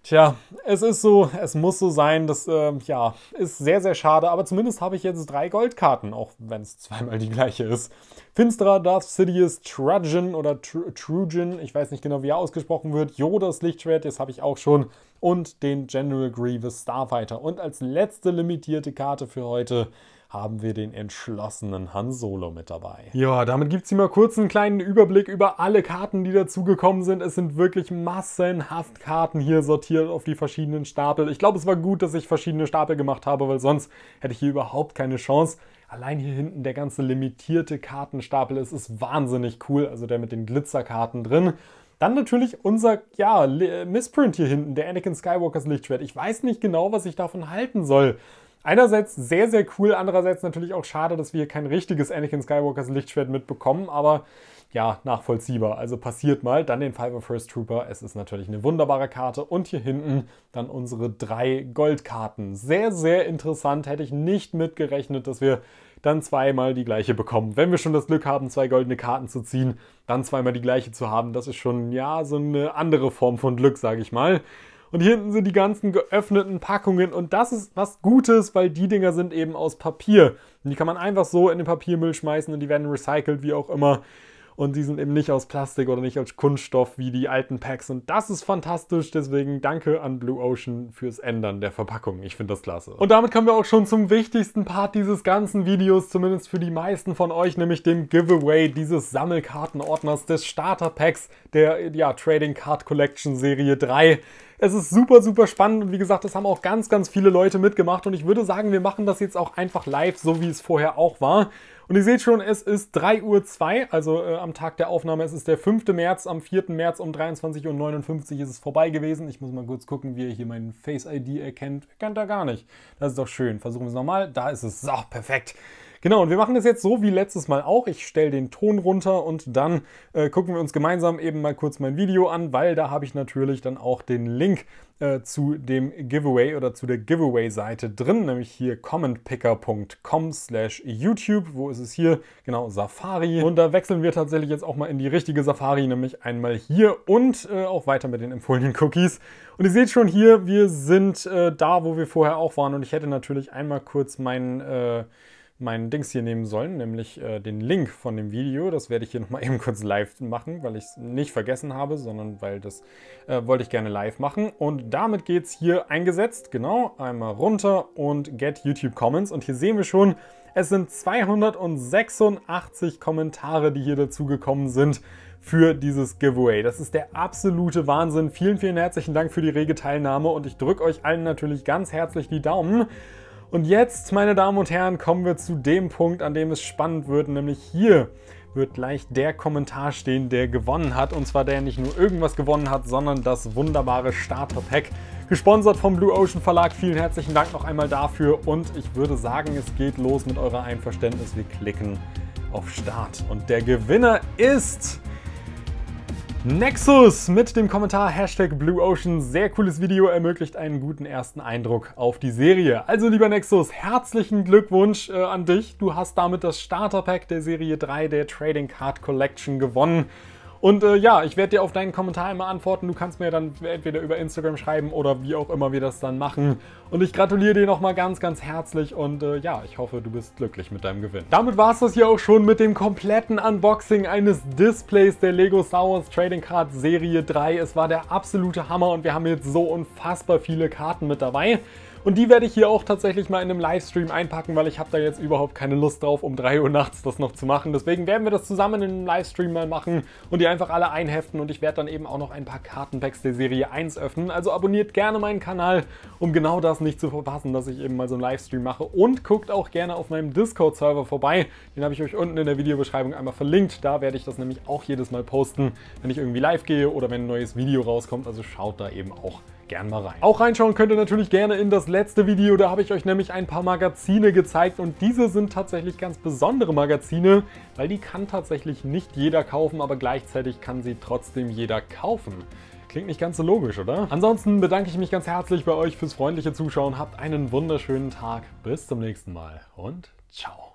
Tja, es ist so, es muss so sein, das äh, ja, ist sehr, sehr schade, aber zumindest habe ich jetzt drei Goldkarten, auch wenn es (laughs) zweimal die gleiche ist. Finsterer, Darth Sidious, Trajan oder Tr Trujan, ich weiß nicht genau, wie er ausgesprochen wird, Yodas Lichtschwert, das habe ich auch schon, und den General Grievous Starfighter. Und als letzte limitierte Karte für heute haben wir den entschlossenen Han Solo mit dabei. Ja, damit gibt es hier mal kurz einen kleinen Überblick über alle Karten, die dazugekommen sind. Es sind wirklich massenhaft Karten hier sortiert auf die verschiedenen Stapel. Ich glaube, es war gut, dass ich verschiedene Stapel gemacht habe, weil sonst hätte ich hier überhaupt keine Chance. Allein hier hinten der ganze limitierte Kartenstapel, es ist wahnsinnig cool, also der mit den Glitzerkarten drin. Dann natürlich unser, ja, äh, Misprint hier hinten, der Anakin Skywalkers Lichtschwert. Ich weiß nicht genau, was ich davon halten soll. Einerseits sehr, sehr cool, andererseits natürlich auch schade, dass wir hier kein richtiges Anakin Skywalkers Lichtschwert mitbekommen, aber ja, nachvollziehbar. Also passiert mal. Dann den Five of First Trooper. Es ist natürlich eine wunderbare Karte. Und hier hinten dann unsere drei Goldkarten. Sehr, sehr interessant. Hätte ich nicht mitgerechnet, dass wir dann zweimal die gleiche bekommen. Wenn wir schon das Glück haben, zwei goldene Karten zu ziehen, dann zweimal die gleiche zu haben, das ist schon, ja, so eine andere Form von Glück, sage ich mal. Und hier hinten sind die ganzen geöffneten Packungen. Und das ist was Gutes, weil die Dinger sind eben aus Papier. Und die kann man einfach so in den Papiermüll schmeißen und die werden recycelt, wie auch immer und die sind eben nicht aus Plastik oder nicht aus Kunststoff wie die alten Packs und das ist fantastisch, deswegen danke an Blue Ocean fürs Ändern der Verpackung. Ich finde das klasse. Und damit kommen wir auch schon zum wichtigsten Part dieses ganzen Videos, zumindest für die meisten von euch, nämlich dem Giveaway dieses Sammelkartenordners des Starter Packs der ja, Trading Card Collection Serie 3. Es ist super, super spannend und wie gesagt, das haben auch ganz, ganz viele Leute mitgemacht und ich würde sagen, wir machen das jetzt auch einfach live, so wie es vorher auch war. Und ihr seht schon, es ist 3.02 Uhr, also äh, am Tag der Aufnahme. Es ist der 5. März, am 4. März um 23.59 Uhr ist es vorbei gewesen. Ich muss mal kurz gucken, wie ihr hier meinen Face-ID erkennt. Erkennt er gar nicht. Das ist doch schön. Versuchen wir es nochmal. Da ist es. So, perfekt. Genau, und wir machen das jetzt so wie letztes Mal auch. Ich stelle den Ton runter und dann äh, gucken wir uns gemeinsam eben mal kurz mein Video an, weil da habe ich natürlich dann auch den Link äh, zu dem Giveaway oder zu der Giveaway-Seite drin, nämlich hier commentpicker.com slash YouTube. Wo ist es hier? Genau, Safari. Und da wechseln wir tatsächlich jetzt auch mal in die richtige Safari, nämlich einmal hier und äh, auch weiter mit den empfohlenen Cookies. Und ihr seht schon hier, wir sind äh, da, wo wir vorher auch waren und ich hätte natürlich einmal kurz meinen... Äh, mein Dings hier nehmen sollen, nämlich äh, den Link von dem Video. Das werde ich hier nochmal (laughs) eben kurz live machen, weil ich es nicht vergessen habe, sondern weil das äh, wollte ich gerne live machen. Und damit geht es hier eingesetzt, genau, einmal runter und Get YouTube Comments. Und hier sehen wir schon, es sind 286 Kommentare, die hier dazugekommen sind für dieses Giveaway. Das ist der absolute Wahnsinn. Vielen, vielen herzlichen Dank für die rege Teilnahme und ich drücke euch allen natürlich ganz herzlich die Daumen. Und jetzt, meine Damen und Herren, kommen wir zu dem Punkt, an dem es spannend wird, nämlich hier wird gleich der Kommentar stehen, der gewonnen hat. Und zwar der nicht nur irgendwas gewonnen hat, sondern das wunderbare Starter-Pack. Gesponsert vom Blue Ocean Verlag. Vielen herzlichen Dank noch einmal dafür. Und ich würde sagen, es geht los mit eurer Einverständnis. Wir klicken auf Start. Und der Gewinner ist... Nexus mit dem Kommentar Hashtag Blue Ocean. Sehr cooles Video, ermöglicht einen guten ersten Eindruck auf die Serie. Also lieber Nexus, herzlichen Glückwunsch äh, an dich. Du hast damit das Starter Pack der Serie 3 der Trading Card Collection gewonnen. Und äh, ja, ich werde dir auf deinen Kommentar immer antworten. Du kannst mir dann entweder über Instagram schreiben oder wie auch immer wir das dann machen. Hm. Und ich gratuliere dir nochmal ganz, ganz herzlich und äh, ja, ich hoffe, du bist glücklich mit deinem Gewinn. Damit war es das hier auch schon mit dem kompletten Unboxing eines Displays der Lego Star Wars Trading Card Serie 3. Es war der absolute Hammer und wir haben jetzt so unfassbar viele Karten mit dabei. Und die werde ich hier auch tatsächlich mal in einem Livestream einpacken, weil ich habe da jetzt überhaupt keine Lust drauf, um 3 Uhr nachts das noch zu machen. Deswegen werden wir das zusammen in einem Livestream mal machen und die einfach alle einheften. Und ich werde dann eben auch noch ein paar Kartenpacks der Serie 1 öffnen. Also abonniert gerne meinen Kanal, um genau das nicht zu verpassen, dass ich eben mal so einen Livestream mache. Und guckt auch gerne auf meinem Discord-Server vorbei. Den habe ich euch unten in der Videobeschreibung einmal verlinkt. Da werde ich das nämlich auch jedes Mal posten, wenn ich irgendwie live gehe oder wenn ein neues Video rauskommt. Also schaut da eben auch gern mal rein. Auch reinschauen könnt ihr natürlich gerne in das letzte Video, da habe ich euch nämlich ein paar Magazine gezeigt und diese sind tatsächlich ganz besondere Magazine, weil die kann tatsächlich nicht jeder kaufen, aber gleichzeitig kann sie trotzdem jeder kaufen. Klingt nicht ganz so logisch, oder? Ansonsten bedanke ich mich ganz herzlich bei euch fürs freundliche Zuschauen. Habt einen wunderschönen Tag. Bis zum nächsten Mal und ciao.